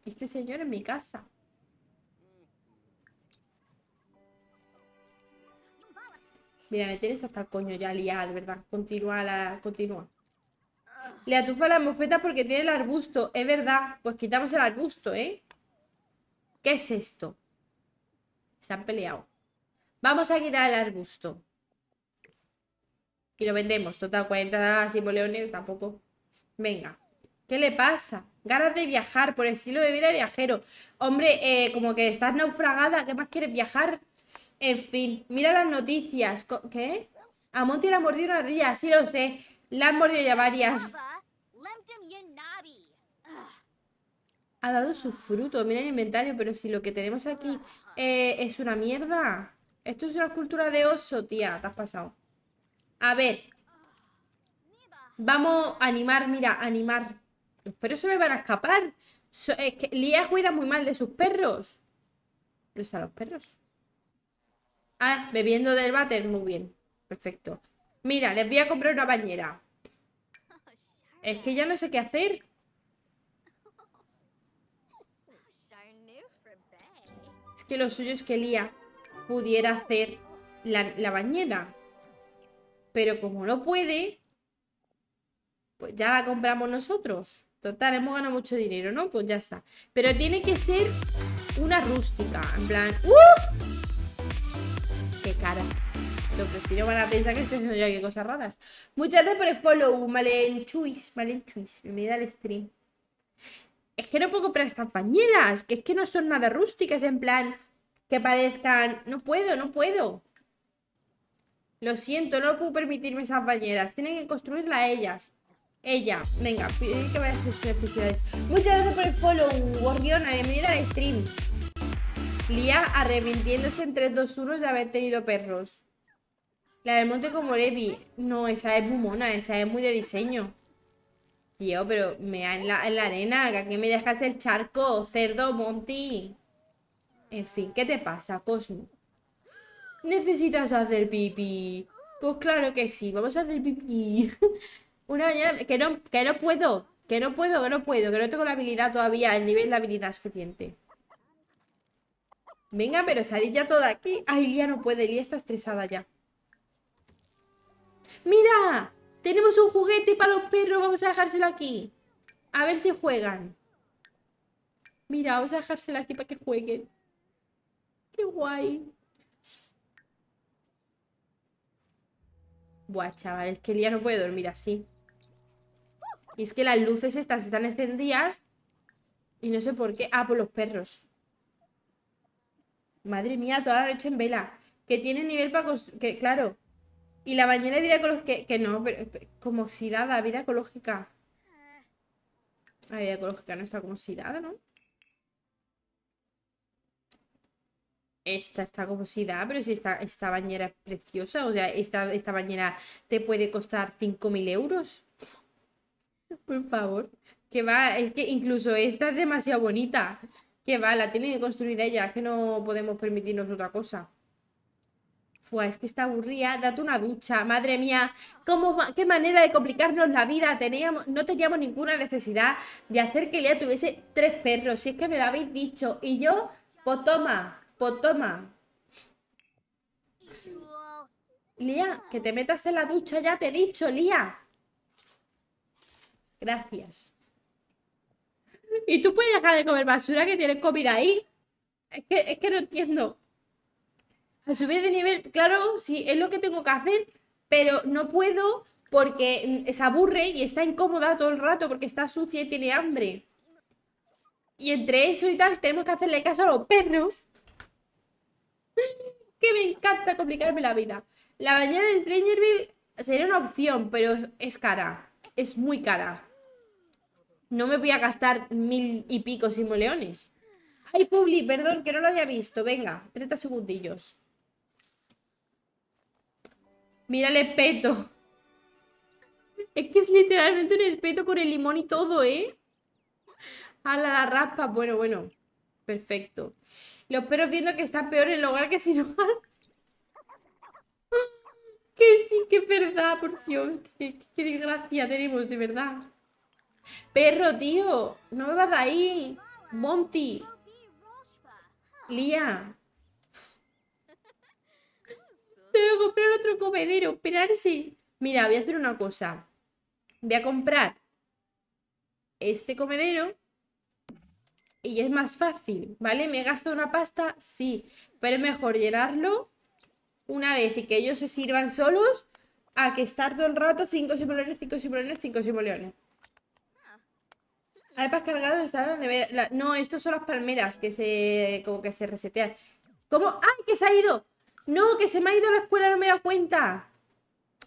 Este señor en mi casa. Mira, me tienes hasta el coño ya lial, ¿verdad? Continúa, la, continúa. Le atufa la mofeta porque tiene el arbusto. Es verdad, pues quitamos el arbusto, ¿eh? ¿Qué es esto? Se han peleado. Vamos a quitar al arbusto. Y lo vendemos. Total, 40 simoleones. tampoco. Venga. ¿Qué le pasa? Ganas de viajar por el estilo de vida de viajero. Hombre, eh, como que estás naufragada. ¿Qué más quieres viajar? En fin, mira las noticias. ¿Qué? A Monty le mordido una ardilla. Sí lo sé. La han mordido ya varias. ha dado su fruto. Mira el inventario, pero si lo que tenemos aquí eh, es una mierda. Esto es una escultura de oso, tía. Te has pasado. A ver. Vamos a animar, mira, animar. Los se me van a escapar. es que Lía cuida muy mal de sus perros. ¿Dónde están los perros? Ah, bebiendo del váter. Muy bien. Perfecto. Mira, les voy a comprar una bañera. Es que ya no sé qué hacer. que los suyos que Lía pudiera hacer la, la bañera. Pero como no puede, pues ya la compramos nosotros. Total, hemos ganado mucho dinero, ¿no? Pues ya está. Pero tiene que ser una rústica, en plan... ¡Uh! ¡Qué cara! Lo prefiero van a pensar que estoy haciendo yo que cosas raras. Muchas gracias por el follow, Malenchuis. Malenchuis, bienvenida al stream es que no puedo comprar estas bañeras, que es que no son nada rústicas, en plan, que parezcan, no puedo, no puedo. Lo siento, no puedo permitirme esas bañeras, tienen que construirla ellas. Ella, venga, que vaya a sus Muchas gracias por el follow, Gordiona, bienvenida al stream. Lía arrepintiéndose en dos de haber tenido perros. La del monte como Levi. No, esa es muy mona, esa es muy de diseño. Tío, pero me en la, arena, que me dejas el charco, cerdo, Monty. En fin, ¿qué te pasa, Cosmo? ¿Necesitas hacer pipí? Pues claro que sí, vamos a hacer pipí. Una mañana... Que no, que no puedo, que no puedo, que no puedo, que no tengo la habilidad todavía, el nivel de habilidad suficiente. Venga, pero salí ya toda aquí. Ay, Lía no puede, Lía está estresada ya. ¡Mira! Tenemos un juguete para los perros, vamos a dejárselo aquí. A ver si juegan. Mira, vamos a dejárselo aquí para que jueguen. Qué guay. Buah, chaval, es que el día no puede dormir así. Y es que las luces estas están encendidas y no sé por qué. Ah, por los perros. Madre mía, toda la noche en vela. Que tiene nivel para... construir. claro, y la bañera de vida ecológica, que no, pero, como si dada, vida ecológica. La vida ecológica no está como si ¿no? Esta está como si pero si esta, esta bañera es preciosa, o sea, esta, esta bañera te puede costar 5.000 euros. Por favor, que va, es que incluso esta es demasiado bonita. Que va, la tiene que construir ella, es que no podemos permitirnos otra cosa es que está aburrida, date una ducha, madre mía, ¿cómo, qué manera de complicarnos la vida, teníamos, no teníamos ninguna necesidad de hacer que Lía tuviese tres perros, si es que me lo habéis dicho, y yo, potoma, potoma pues Lía, pues que te metas en la ducha ya, te he dicho, Lía. Gracias. ¿Y tú puedes dejar de comer basura que tienes comida ahí? Es que, es que no entiendo a subir de nivel, claro, sí, es lo que tengo que hacer, pero no puedo porque mm, se aburre y está incómoda todo el rato porque está sucia y tiene hambre. Y entre eso y tal, tenemos que hacerle caso a los perros. que me encanta complicarme la vida. La bañera de Strangerville sería una opción, pero es cara. Es muy cara. No me voy a gastar mil y pico simoleones. Ay, Publi, perdón, que no lo había visto. Venga, 30 segundillos el peto. Es que es literalmente un espeto con el limón y todo, ¿eh? A la, raspa. Bueno, bueno. Perfecto. Los perros viendo que está peor el hogar que si no que sí, que es verdad, por Dios. que desgracia tenemos, de verdad. Perro, tío. No me vas de ahí. Monty. Lía. Voy a comprar otro comedero, si Mira, voy a hacer una cosa. Voy a comprar este comedero y es más fácil, ¿vale? ¿Me gasto una pasta? Sí, pero es mejor llenarlo una vez y que ellos se sirvan solos a que estar todo el rato cinco simoleones, cinco simoleones, cinco simoleones. Ah. Además cargados estar la nevera. no, estos son las palmeras que se como que se resetean. ¿Cómo? ¡Ay, que se ha ido! No, que se me ha ido a la escuela, no me he dado cuenta.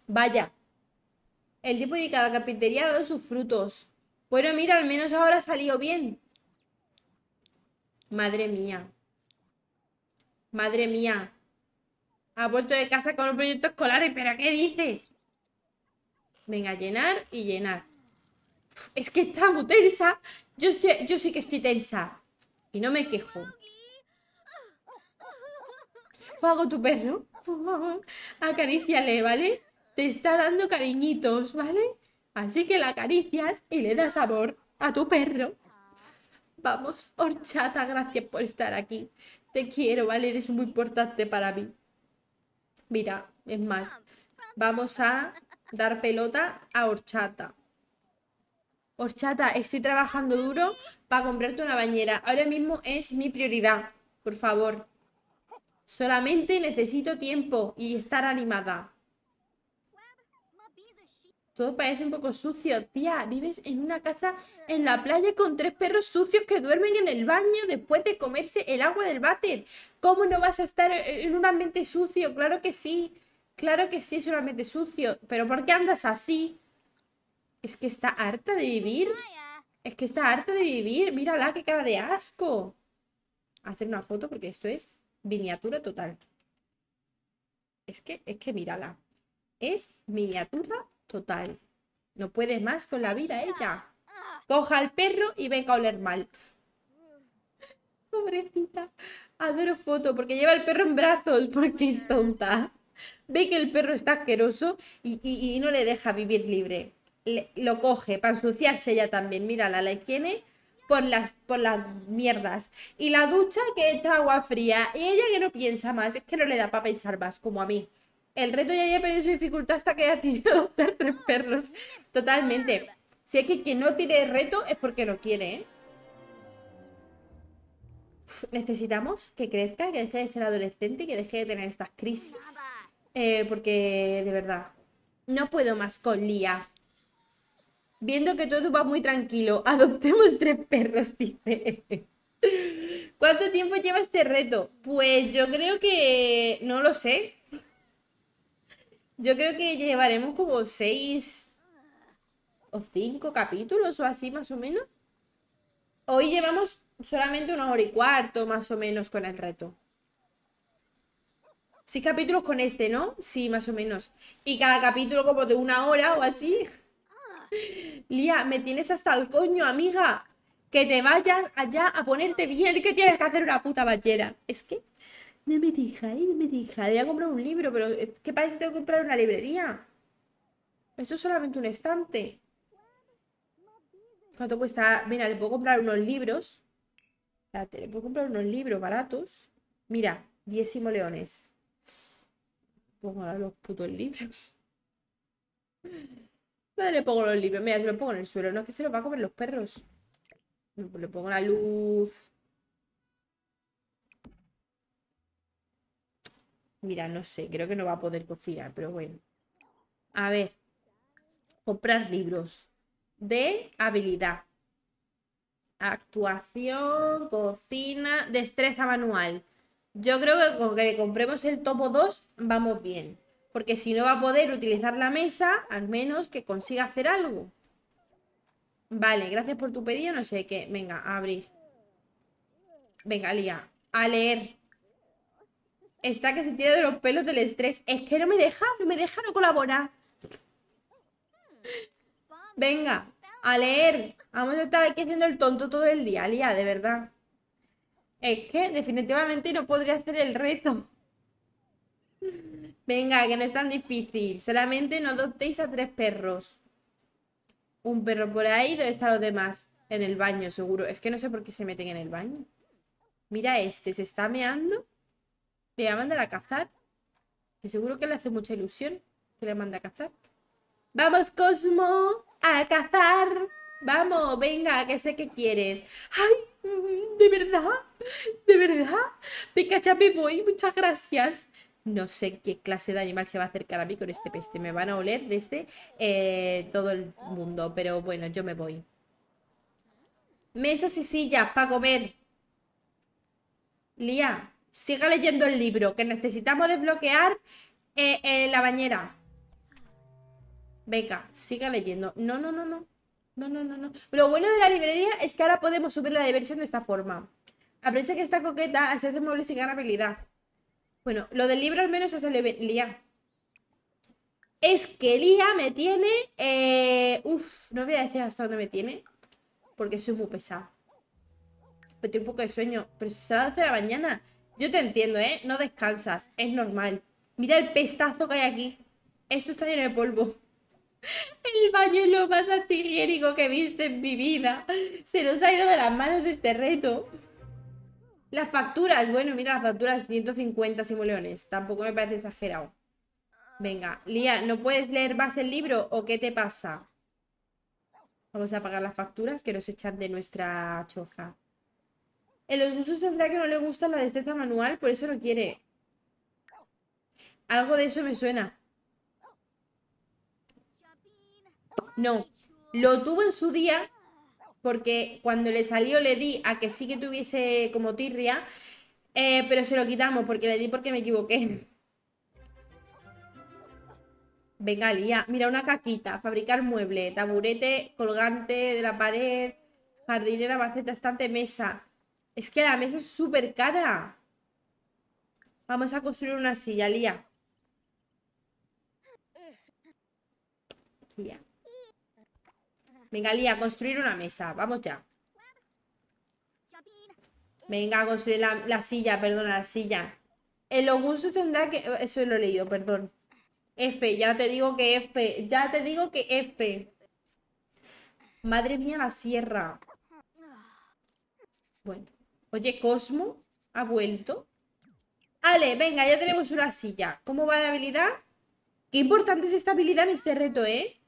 Vaya. El tipo dedicado a la carpintería ha dado sus frutos. Bueno, mira, al menos ahora ha salido bien. Madre mía. Madre mía. Ha vuelto de casa con un proyecto escolar. ¿Pero qué dices? Venga, llenar y llenar. Es que está muy tensa. Yo, yo sí que estoy tensa. Y no me quejo. Hago tu perro, acariciale, ¿vale? Te está dando cariñitos, ¿vale? Así que la acaricias y le das sabor a tu perro. Vamos, horchata, gracias por estar aquí. Te quiero, ¿vale? Eres muy importante para mí. Mira, es más, vamos a dar pelota a horchata. Horchata, estoy trabajando duro para comprarte una bañera. Ahora mismo es mi prioridad. Por favor, Solamente necesito tiempo y estar animada. Todo parece un poco sucio. Tía, vives en una casa en la playa con tres perros sucios que duermen en el baño después de comerse el agua del váter. ¿Cómo no vas a estar en un ambiente sucio? Claro que sí. Claro que sí es un ambiente sucio. Pero ¿por qué andas así? Es que está harta de vivir. Es que está harta de vivir. Mírala, que cara de asco. Hacer una foto porque esto es miniatura total. Es que, es que mírala. Es miniatura total. No puede más con la vida ella. Ah. Coja al perro y venga a oler mal. Pobrecita. Adoro foto porque lleva el perro en brazos porque es tonta. Ve que el perro está asqueroso y, no le deja vivir libre. lo coge para ensuciarse ella también. Mírala, la tiene por las, por las mierdas. Y la ducha que echa agua fría. Y ella que no piensa más, es que no le da para pensar más, como a mí. El reto ya ha perdido su dificultad hasta que ha decidido adoptar tres perros. Totalmente. Si es que quien no tiene reto es porque no quiere, ¿eh? necesitamos que crezca, que deje de ser adolescente, que deje de tener estas crisis. Eh, porque, de verdad, no puedo más con Lía. Viendo que todo va muy tranquilo, adoptemos tres perros, dice. ¿Cuánto tiempo lleva este reto? Pues yo creo que no lo sé. Yo creo que llevaremos como seis o cinco capítulos o así más o menos. Hoy llevamos solamente una hora y cuarto más o menos con el reto. Seis capítulos con este, ¿no? Sí, más o menos. Y cada capítulo como de una hora o así. Lía, me tienes hasta el coño, amiga. Que te vayas allá a ponerte bien, que tienes que hacer una puta ballera Es que, no me diga, eh, no me diga. a comprar un libro, pero eh, ¿qué país tengo que comprar una librería? Esto es solamente un estante. ¿Cuánto cuesta? Mira, le puedo comprar unos libros. Espérate, le puedo comprar unos libros baratos. Mira, diezimo Leones Pongo ahora los putos libros le pongo los libros. Mira, se lo pongo en el suelo. No, es que se lo va a comer los perros. Pues le pongo la luz. Mira, no sé. Creo que no va a poder cocinar, pero bueno. A ver. Comprar libros. De habilidad. Actuación, cocina, destreza manual. Yo creo que con que le compremos el topo 2 vamos bien. Porque si no va a poder utilizar la mesa, al menos que consiga hacer algo. Vale, gracias por tu pedido, no sé qué. Venga, a abrir. Venga, Lía, a leer. Está que se tira de los pelos del estrés. Es que no me deja, no me deja no colaborar. Venga, a leer. Vamos a estar aquí haciendo el tonto todo el día, Lía, de verdad. Es que definitivamente no podría hacer el reto. Venga, que no es tan difícil. Solamente no adoptéis a tres perros. Un perro por ahí, ¿dónde están los demás? En el baño, seguro. Es que no sé por qué se meten en el baño. Mira este, se está meando. Le va a mandar a cazar. Que seguro que le hace mucha ilusión que le manda a cazar. ¡Vamos, Cosmo! ¡A cazar! ¡Vamos, venga, que sé que quieres! ¡Ay! Mm, ¿De verdad? ¿De verdad? me voy, muchas gracias. No sé qué clase de animal se va a acercar a mí con este peste. Me van a oler desde eh, todo el mundo. Pero bueno, yo me voy. Mesas y sillas para comer. Lía, siga leyendo el libro, que necesitamos desbloquear eh, eh, la bañera. Venga, siga leyendo. No, no, no, no. No, no, no, no. Lo bueno de la librería es que ahora podemos subir la diversión de esta forma. Aprovecha que está coqueta, se de muebles y gana habilidad. Bueno, lo del libro al menos es de Lía. Es que Lía me tiene... Eh, uf, no voy a decir hasta dónde me tiene. Porque soy muy pesado. Pero tengo un poco de sueño. Pero si se la mañana. Yo te entiendo, ¿eh? No descansas. Es normal. Mira el pestazo que hay aquí. Esto está lleno de polvo. El baño es lo más antihigiénico que he visto en mi vida. Se nos ha ido de las manos este reto. Las facturas, bueno, mira, las facturas 150 simoleones. Tampoco me parece exagerado. Venga, Lía, ¿no puedes leer más el libro o qué te pasa? Vamos a pagar las facturas que nos echan de nuestra choza. En los cursos tendrá que no le gusta la destreza manual, por eso no quiere. Algo de eso me suena. No, lo tuvo en su día, porque cuando le salió le di a que sí que tuviese como tirria, eh, pero se lo quitamos porque le di porque me equivoqué. Venga, Lía. Mira, una caquita. Fabricar mueble, taburete, colgante de la pared, jardinera, maceta, estante, mesa. Es que la mesa es súper cara. Vamos a construir una silla, Lía. Venga, Lía, construir una mesa. Vamos ya. Venga, construir la, silla, perdona, la silla. El Augusto tendrá que... Eso lo he leído, perdón. F, ya te digo que F. Ya te digo que F. Madre mía, la sierra. Bueno. Oye, Cosmo ha vuelto. Ale, venga, ya tenemos una silla. ¿Cómo va la habilidad? Qué importante es esta habilidad en este reto, ¿eh?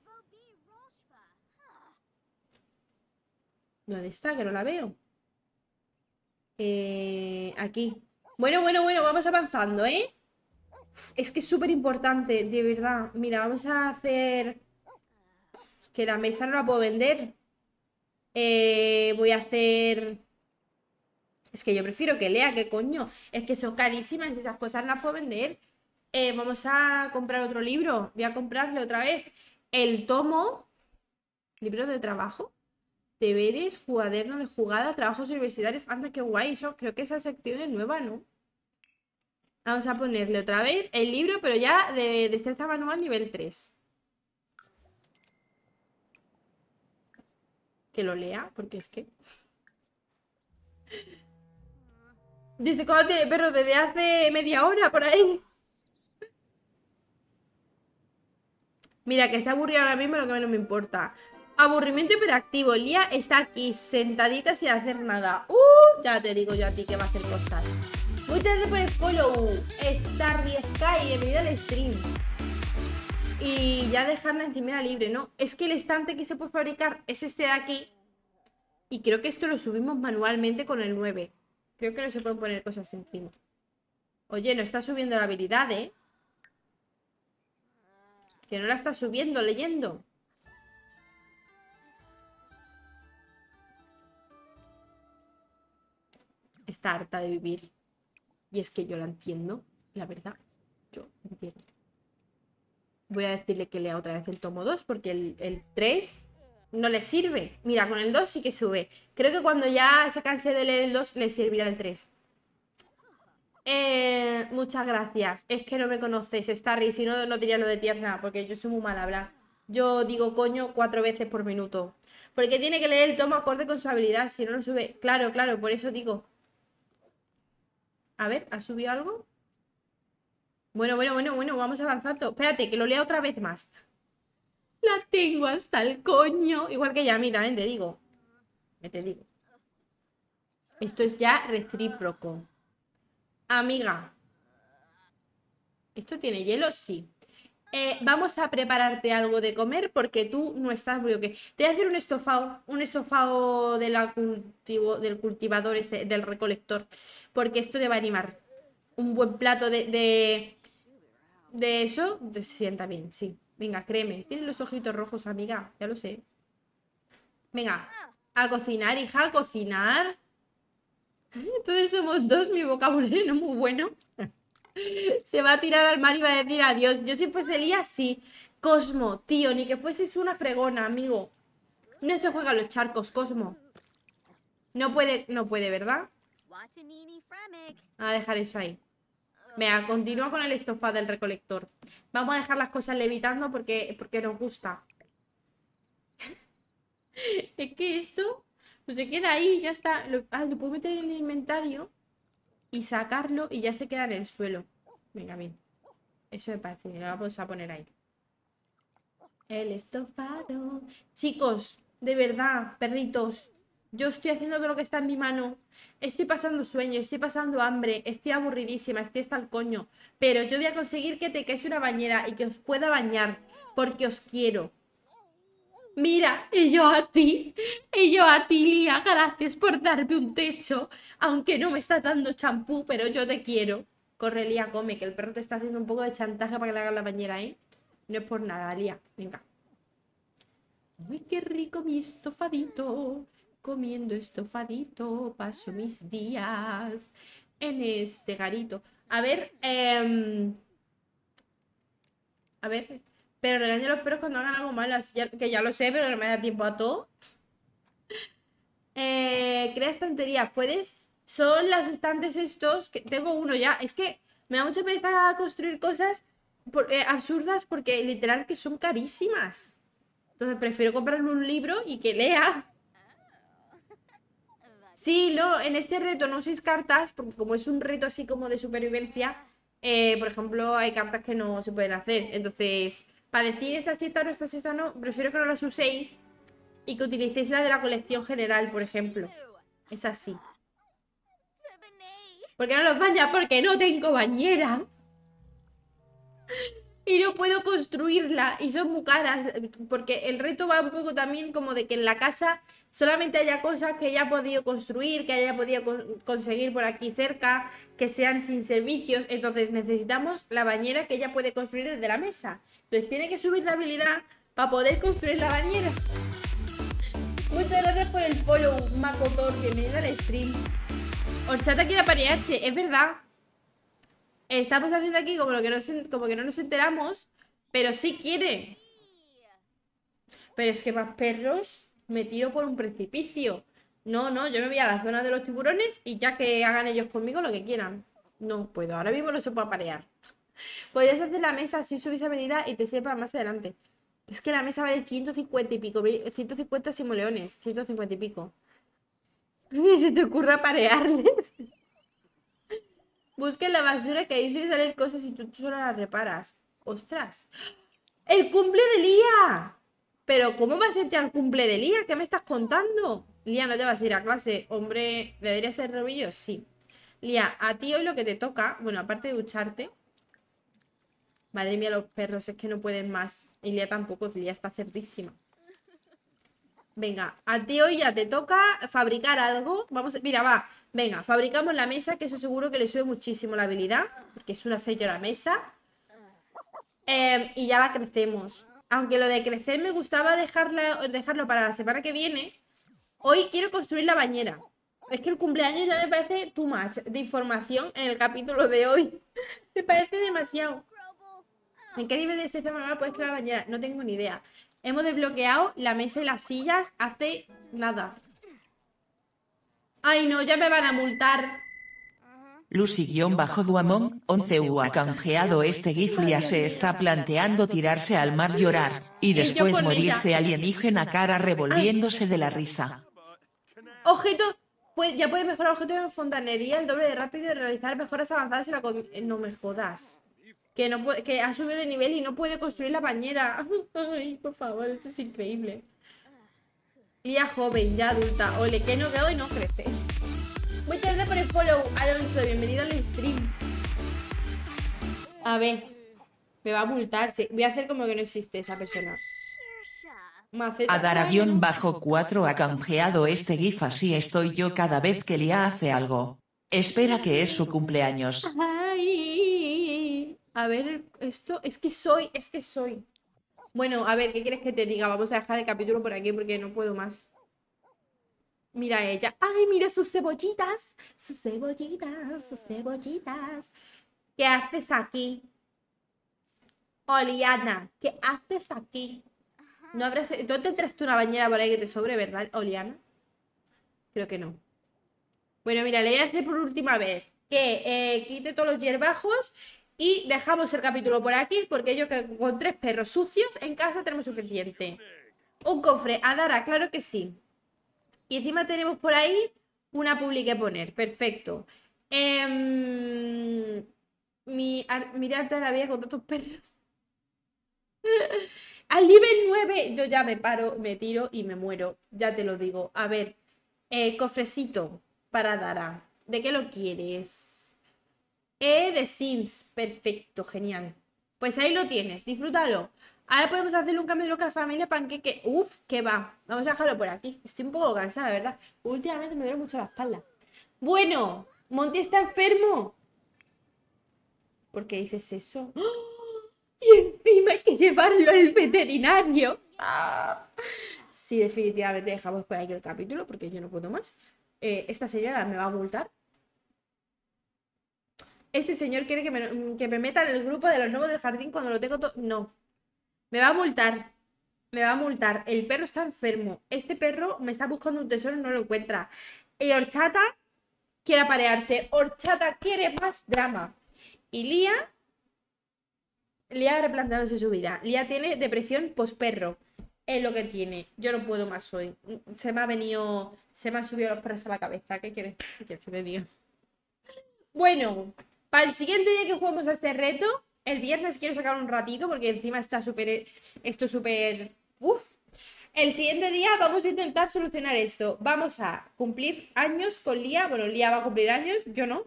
¿Dónde está? Que no la veo. Eh, aquí. Bueno, bueno, bueno, vamos avanzando, ¿eh? Es que es súper importante, de verdad. Mira, vamos a hacer... Es que la mesa no la puedo vender. Eh, voy a hacer... Es que yo prefiero que lea, que coño. Es que son carísimas, esas cosas no las puedo vender. Eh, vamos a comprar otro libro. Voy a comprarle otra vez el tomo. Libro de trabajo. Deberes, cuaderno de jugada, trabajos universitarios. Anda, qué guay. Eso creo que esa sección es nueva, ¿no? Vamos a ponerle otra vez el libro, pero ya de destreza manual nivel 3. Que lo lea, porque es que... ¿Desde tiene perro? Desde hace media hora, por ahí. Mira, que se aburrido ahora mismo, lo que menos me importa. Aburrimiento hiperactivo. Lía está aquí, sentadita sin hacer nada. Uh, ya te digo yo a ti que va a hacer cosas. Muchas gracias por el follow. Starby Sky, bienvenido al stream. Y ya dejar la encimera libre, ¿no? Es que el estante que se puede fabricar es este de aquí. Y creo que esto lo subimos manualmente con el 9. Creo que no se pueden poner cosas encima. Oye, no está subiendo la habilidad, ¿eh? Que no la está subiendo, leyendo. está harta de vivir. Y es que yo la entiendo, la verdad. Yo entiendo. Voy a decirle que lea otra vez el tomo 2 porque el, 3 no le sirve. Mira, con el 2 sí que sube. Creo que cuando ya se canse de leer el 2 le servirá el 3. Eh, muchas gracias. Es que no me conoces, Starry. Si no, no diría lo de tierna, porque yo soy muy mal habla Yo digo coño cuatro veces por minuto. Porque tiene que leer el tomo acorde con su habilidad, si no, no sube. Claro, claro, por eso digo. A ver, ¿ha subido algo? Bueno, bueno, bueno, bueno, vamos avanzando. Espérate, que lo lea otra vez más. La tengo hasta el coño. Igual que ya mira, te digo. Me te digo. Esto es ya recíproco. Amiga. ¿Esto tiene hielo? Sí. Eh, vamos a prepararte algo de comer porque tú no estás muy ok. Te voy a hacer un estofado, un estofado cultivo, del cultivador, este, del recolector, porque esto te va a animar. Un buen plato de, de, eso te sienta bien, sí. Venga, créeme. Tiene los ojitos rojos, amiga, ya lo sé. Venga, a cocinar, hija, a cocinar. Entonces somos dos, mi vocabulario no es muy bueno. Se va a tirar al mar y va a decir adiós. Yo si fuese día, sí. Cosmo, tío, ni que fueses una fregona, amigo. No se a los charcos, Cosmo. No puede, no puede, ¿verdad? A dejar eso ahí. Vea, continúa con el estofado del recolector. Vamos a dejar las cosas levitando porque, porque nos gusta. es que esto No pues se queda ahí, ya está. ah, lo puedo meter en el inventario y sacarlo y ya se queda en el suelo. Venga, bien. Eso me parece bien. Lo vamos a poner ahí. El estofado. Chicos, de verdad, perritos. Yo estoy haciendo todo lo que está en mi mano. Estoy pasando sueño, estoy pasando hambre, estoy aburridísima, estoy hasta el coño. Pero yo voy a conseguir que te quese una bañera y que os pueda bañar. Porque os quiero. Mira, y yo a ti, y yo a ti, Lía, gracias por darme un techo, aunque no me estás dando champú, pero yo te quiero. Corre, Lía, come, que el perro te está haciendo un poco de chantaje para que le hagas la bañera, ¿eh? No es por nada, Lía, venga. Uy, qué rico mi estofadito, comiendo estofadito, paso mis días en este garito. A ver, eh... a ver, pero regaña a los perros cuando hagan algo malo, que ya lo sé, pero no me da tiempo a todo. Eh, crea estanterías. Puedes. Son las estantes estos. Que tengo uno ya. Es que me da mucha pereza construir cosas eh, absurdas porque literal que son carísimas. Entonces prefiero comprarle un libro y que lea. Sí, no, en este reto no uséis cartas, porque como es un reto así como de supervivencia, eh, por ejemplo, hay cartas que no se pueden hacer. Entonces, para decir esta cita no, esta siesta no, prefiero que no las uséis y que utilicéis la de la colección general, por ejemplo. Es así. ¿Por qué no los bañas? Porque no tengo bañera y no puedo construirla y son muy caras porque el reto va un poco también como de que en la casa solamente haya cosas que haya podido construir, que haya podido conseguir por aquí cerca, que sean sin servicios, entonces necesitamos la bañera que ella puede construir desde la mesa. Entonces tiene que subir la habilidad para poder construir la bañera. Muchas gracias por el follow, Macotor, que me al el stream. Horchata quiere aparearse, es verdad estamos haciendo aquí como, que, como que no nos enteramos, pero sí quiere. Pero es que más perros me tiro por un precipicio. No, no, yo me voy a la zona de los tiburones y ya que hagan ellos conmigo lo que quieran. No puedo, ahora mismo no se puede aparear. Podrías hacer la mesa si subís visibilidad y te sepa más adelante. Es que la mesa vale 150 y pico, 150 simoleones, 150 y pico. Ni se te ocurra parearles. Busca la basura que ahí suele salir cosas y tú, solo las reparas. ¡Ostras! ¡El cumple de Lía! Pero ¿cómo va a ser ya el cumple de Lía? ¿Qué me estás contando? Lía, no te vas a ir a clase. Hombre, ¿debería ser robillo? Sí. Lía, a ti hoy lo que te toca, bueno, aparte de ducharte. Madre mía, los perros es que no pueden más. Y Lía tampoco, Lía está cerdísima. Venga, a ti hoy ya te toca fabricar algo. Vamos, mira, va. Venga, fabricamos la mesa, que eso seguro que le sube muchísimo la habilidad, porque es una sello la mesa. Em, y ya la crecemos. Aunque lo de crecer me gustaba dejarla, dejarlo para la semana que viene, hoy quiero construir la bañera. Es que el cumpleaños ya me parece too much de información en el capítulo de hoy. me parece demasiado. ¿En qué nivel de sexta manual puedes crear la bañera? No tengo ni idea. Hemos desbloqueado la mesa y las sillas hace nada. Ay, no, ya me van a multar. Lucy-Duamón, 11 U ha canjeado este GIF se está planteando tirarse al mar llorar, y después morirse alienígena cara revolviéndose de la risa. Objeto, pues, ya puede mejorar objeto en fontanería el doble de rápido y realizar mejoras avanzadas en la eh, No me jodas. Que, no, que ha subido de nivel y no puede construir la bañera. Ay, por favor, esto es increíble. Ya joven, ya adulta. Ole, que no, veo y no crece. Muchas gracias por el follow, Alonso. Bienvenido al stream. A ver. Me va a multar. Voy a hacer como que no existe esa persona. A dar avión bajo 4 ha canjeado este gif así estoy yo cada vez que Lía hace algo. Espera que es su cumpleaños. A ver, esto es que soy, es que soy. Bueno, a ver, ¿qué quieres que te diga? Vamos a dejar el capítulo por aquí porque no puedo más. Mira ella. ¡Ay, mira sus cebollitas! Sus cebollitas, sus cebollitas. ¿Qué haces aquí? Oliana, ¿qué haces aquí? No habrás... ¿No te tú una bañera por ahí que te sobre, verdad, Oliana? Creo que no. Bueno, mira, le voy a decir por última vez que eh, quite todos los hierbajos y dejamos el capítulo por aquí porque yo que con tres perros sucios en casa tenemos suficiente. Un cofre a Dara, ah, claro que sí. Y encima tenemos por ahí una publi que poner. Perfecto. Eh, mi, la vida con tantos perros. Al nivel 9 yo ya me paro, me tiro y me muero. Ya te lo digo. A ver, eh, cofrecito para Dara. ¿De qué lo quieres? E de Sims. Perfecto, genial. Pues ahí lo tienes, disfrútalo. Ahora podemos hacer un cambio de loca a la familia panqueque. Uf, que va. Vamos a dejarlo por aquí. Estoy un poco cansada, ¿verdad? Últimamente me duele mucho la espalda. Bueno, Monty está enfermo. ¿Por qué dices eso? ¡Oh! Y encima hay que llevarlo al veterinario. ¡Ah! Sí, definitivamente dejamos por aquí el capítulo porque yo no puedo más. Eh, esta señora me va a voltar este señor quiere que me, que meta en el grupo de los nuevos del jardín cuando lo tengo todo. No. Me va a multar. Me va a multar. El perro está enfermo. Este perro me está buscando un tesoro y no lo encuentra. Y Horchata quiere aparearse. Horchata quiere más drama. Y Lía. Lía ha replanteado su vida. Lía tiene depresión posperro. Es lo que tiene. Yo no puedo más hoy. Se me ha venido. Se me han subido los perros a la cabeza. ¿Qué quieres? ¿Qué quieres que te Bueno, para el siguiente día que jugamos a este reto, el viernes quiero sacar un ratito porque encima está súper... Esto súper... Uf. El siguiente día vamos a intentar solucionar esto. Vamos a cumplir años con Lía. Bueno, Lía va a cumplir años, yo no.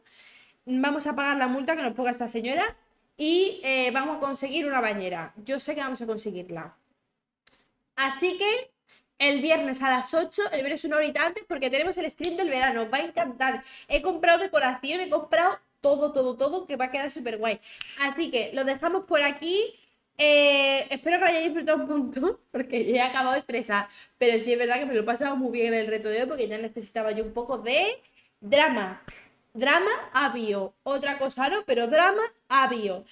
Vamos a pagar la multa que nos ponga esta señora y eh, vamos a conseguir una bañera. Yo sé que vamos a conseguirla. Así que el viernes a las 8, el viernes una horita antes, porque tenemos el stream del verano. va a encantar. He comprado decoración, he comprado todo, todo, todo, que va a quedar súper guay. Así que lo dejamos por aquí. Eh, espero que lo hayáis disfrutado un montón, porque ya he acabado de estresar, Pero sí es verdad que me lo he pasado muy bien en el reto de hoy, porque ya necesitaba yo un poco de drama. Drama bio, Otra cosa no, pero drama bio,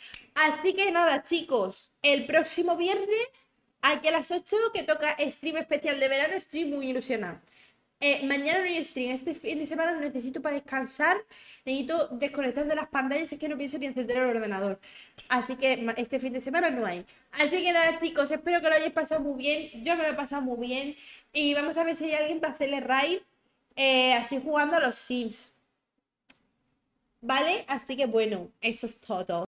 Así que nada, chicos, el próximo viernes, aquí a las 8, que toca stream especial de verano, estoy muy ilusionante, eh, mañana no hay stream, este fin de semana lo necesito para descansar, necesito desconectar de las pantallas, es que no pienso ni encender el ordenador. Así que este fin de semana no hay. Así que nada chicos, espero que lo hayáis pasado muy bien, yo me lo he pasado muy bien y vamos a ver si hay alguien para hacerle raid eh, así jugando a los Sims. ¿Vale? Así que bueno, eso es todo.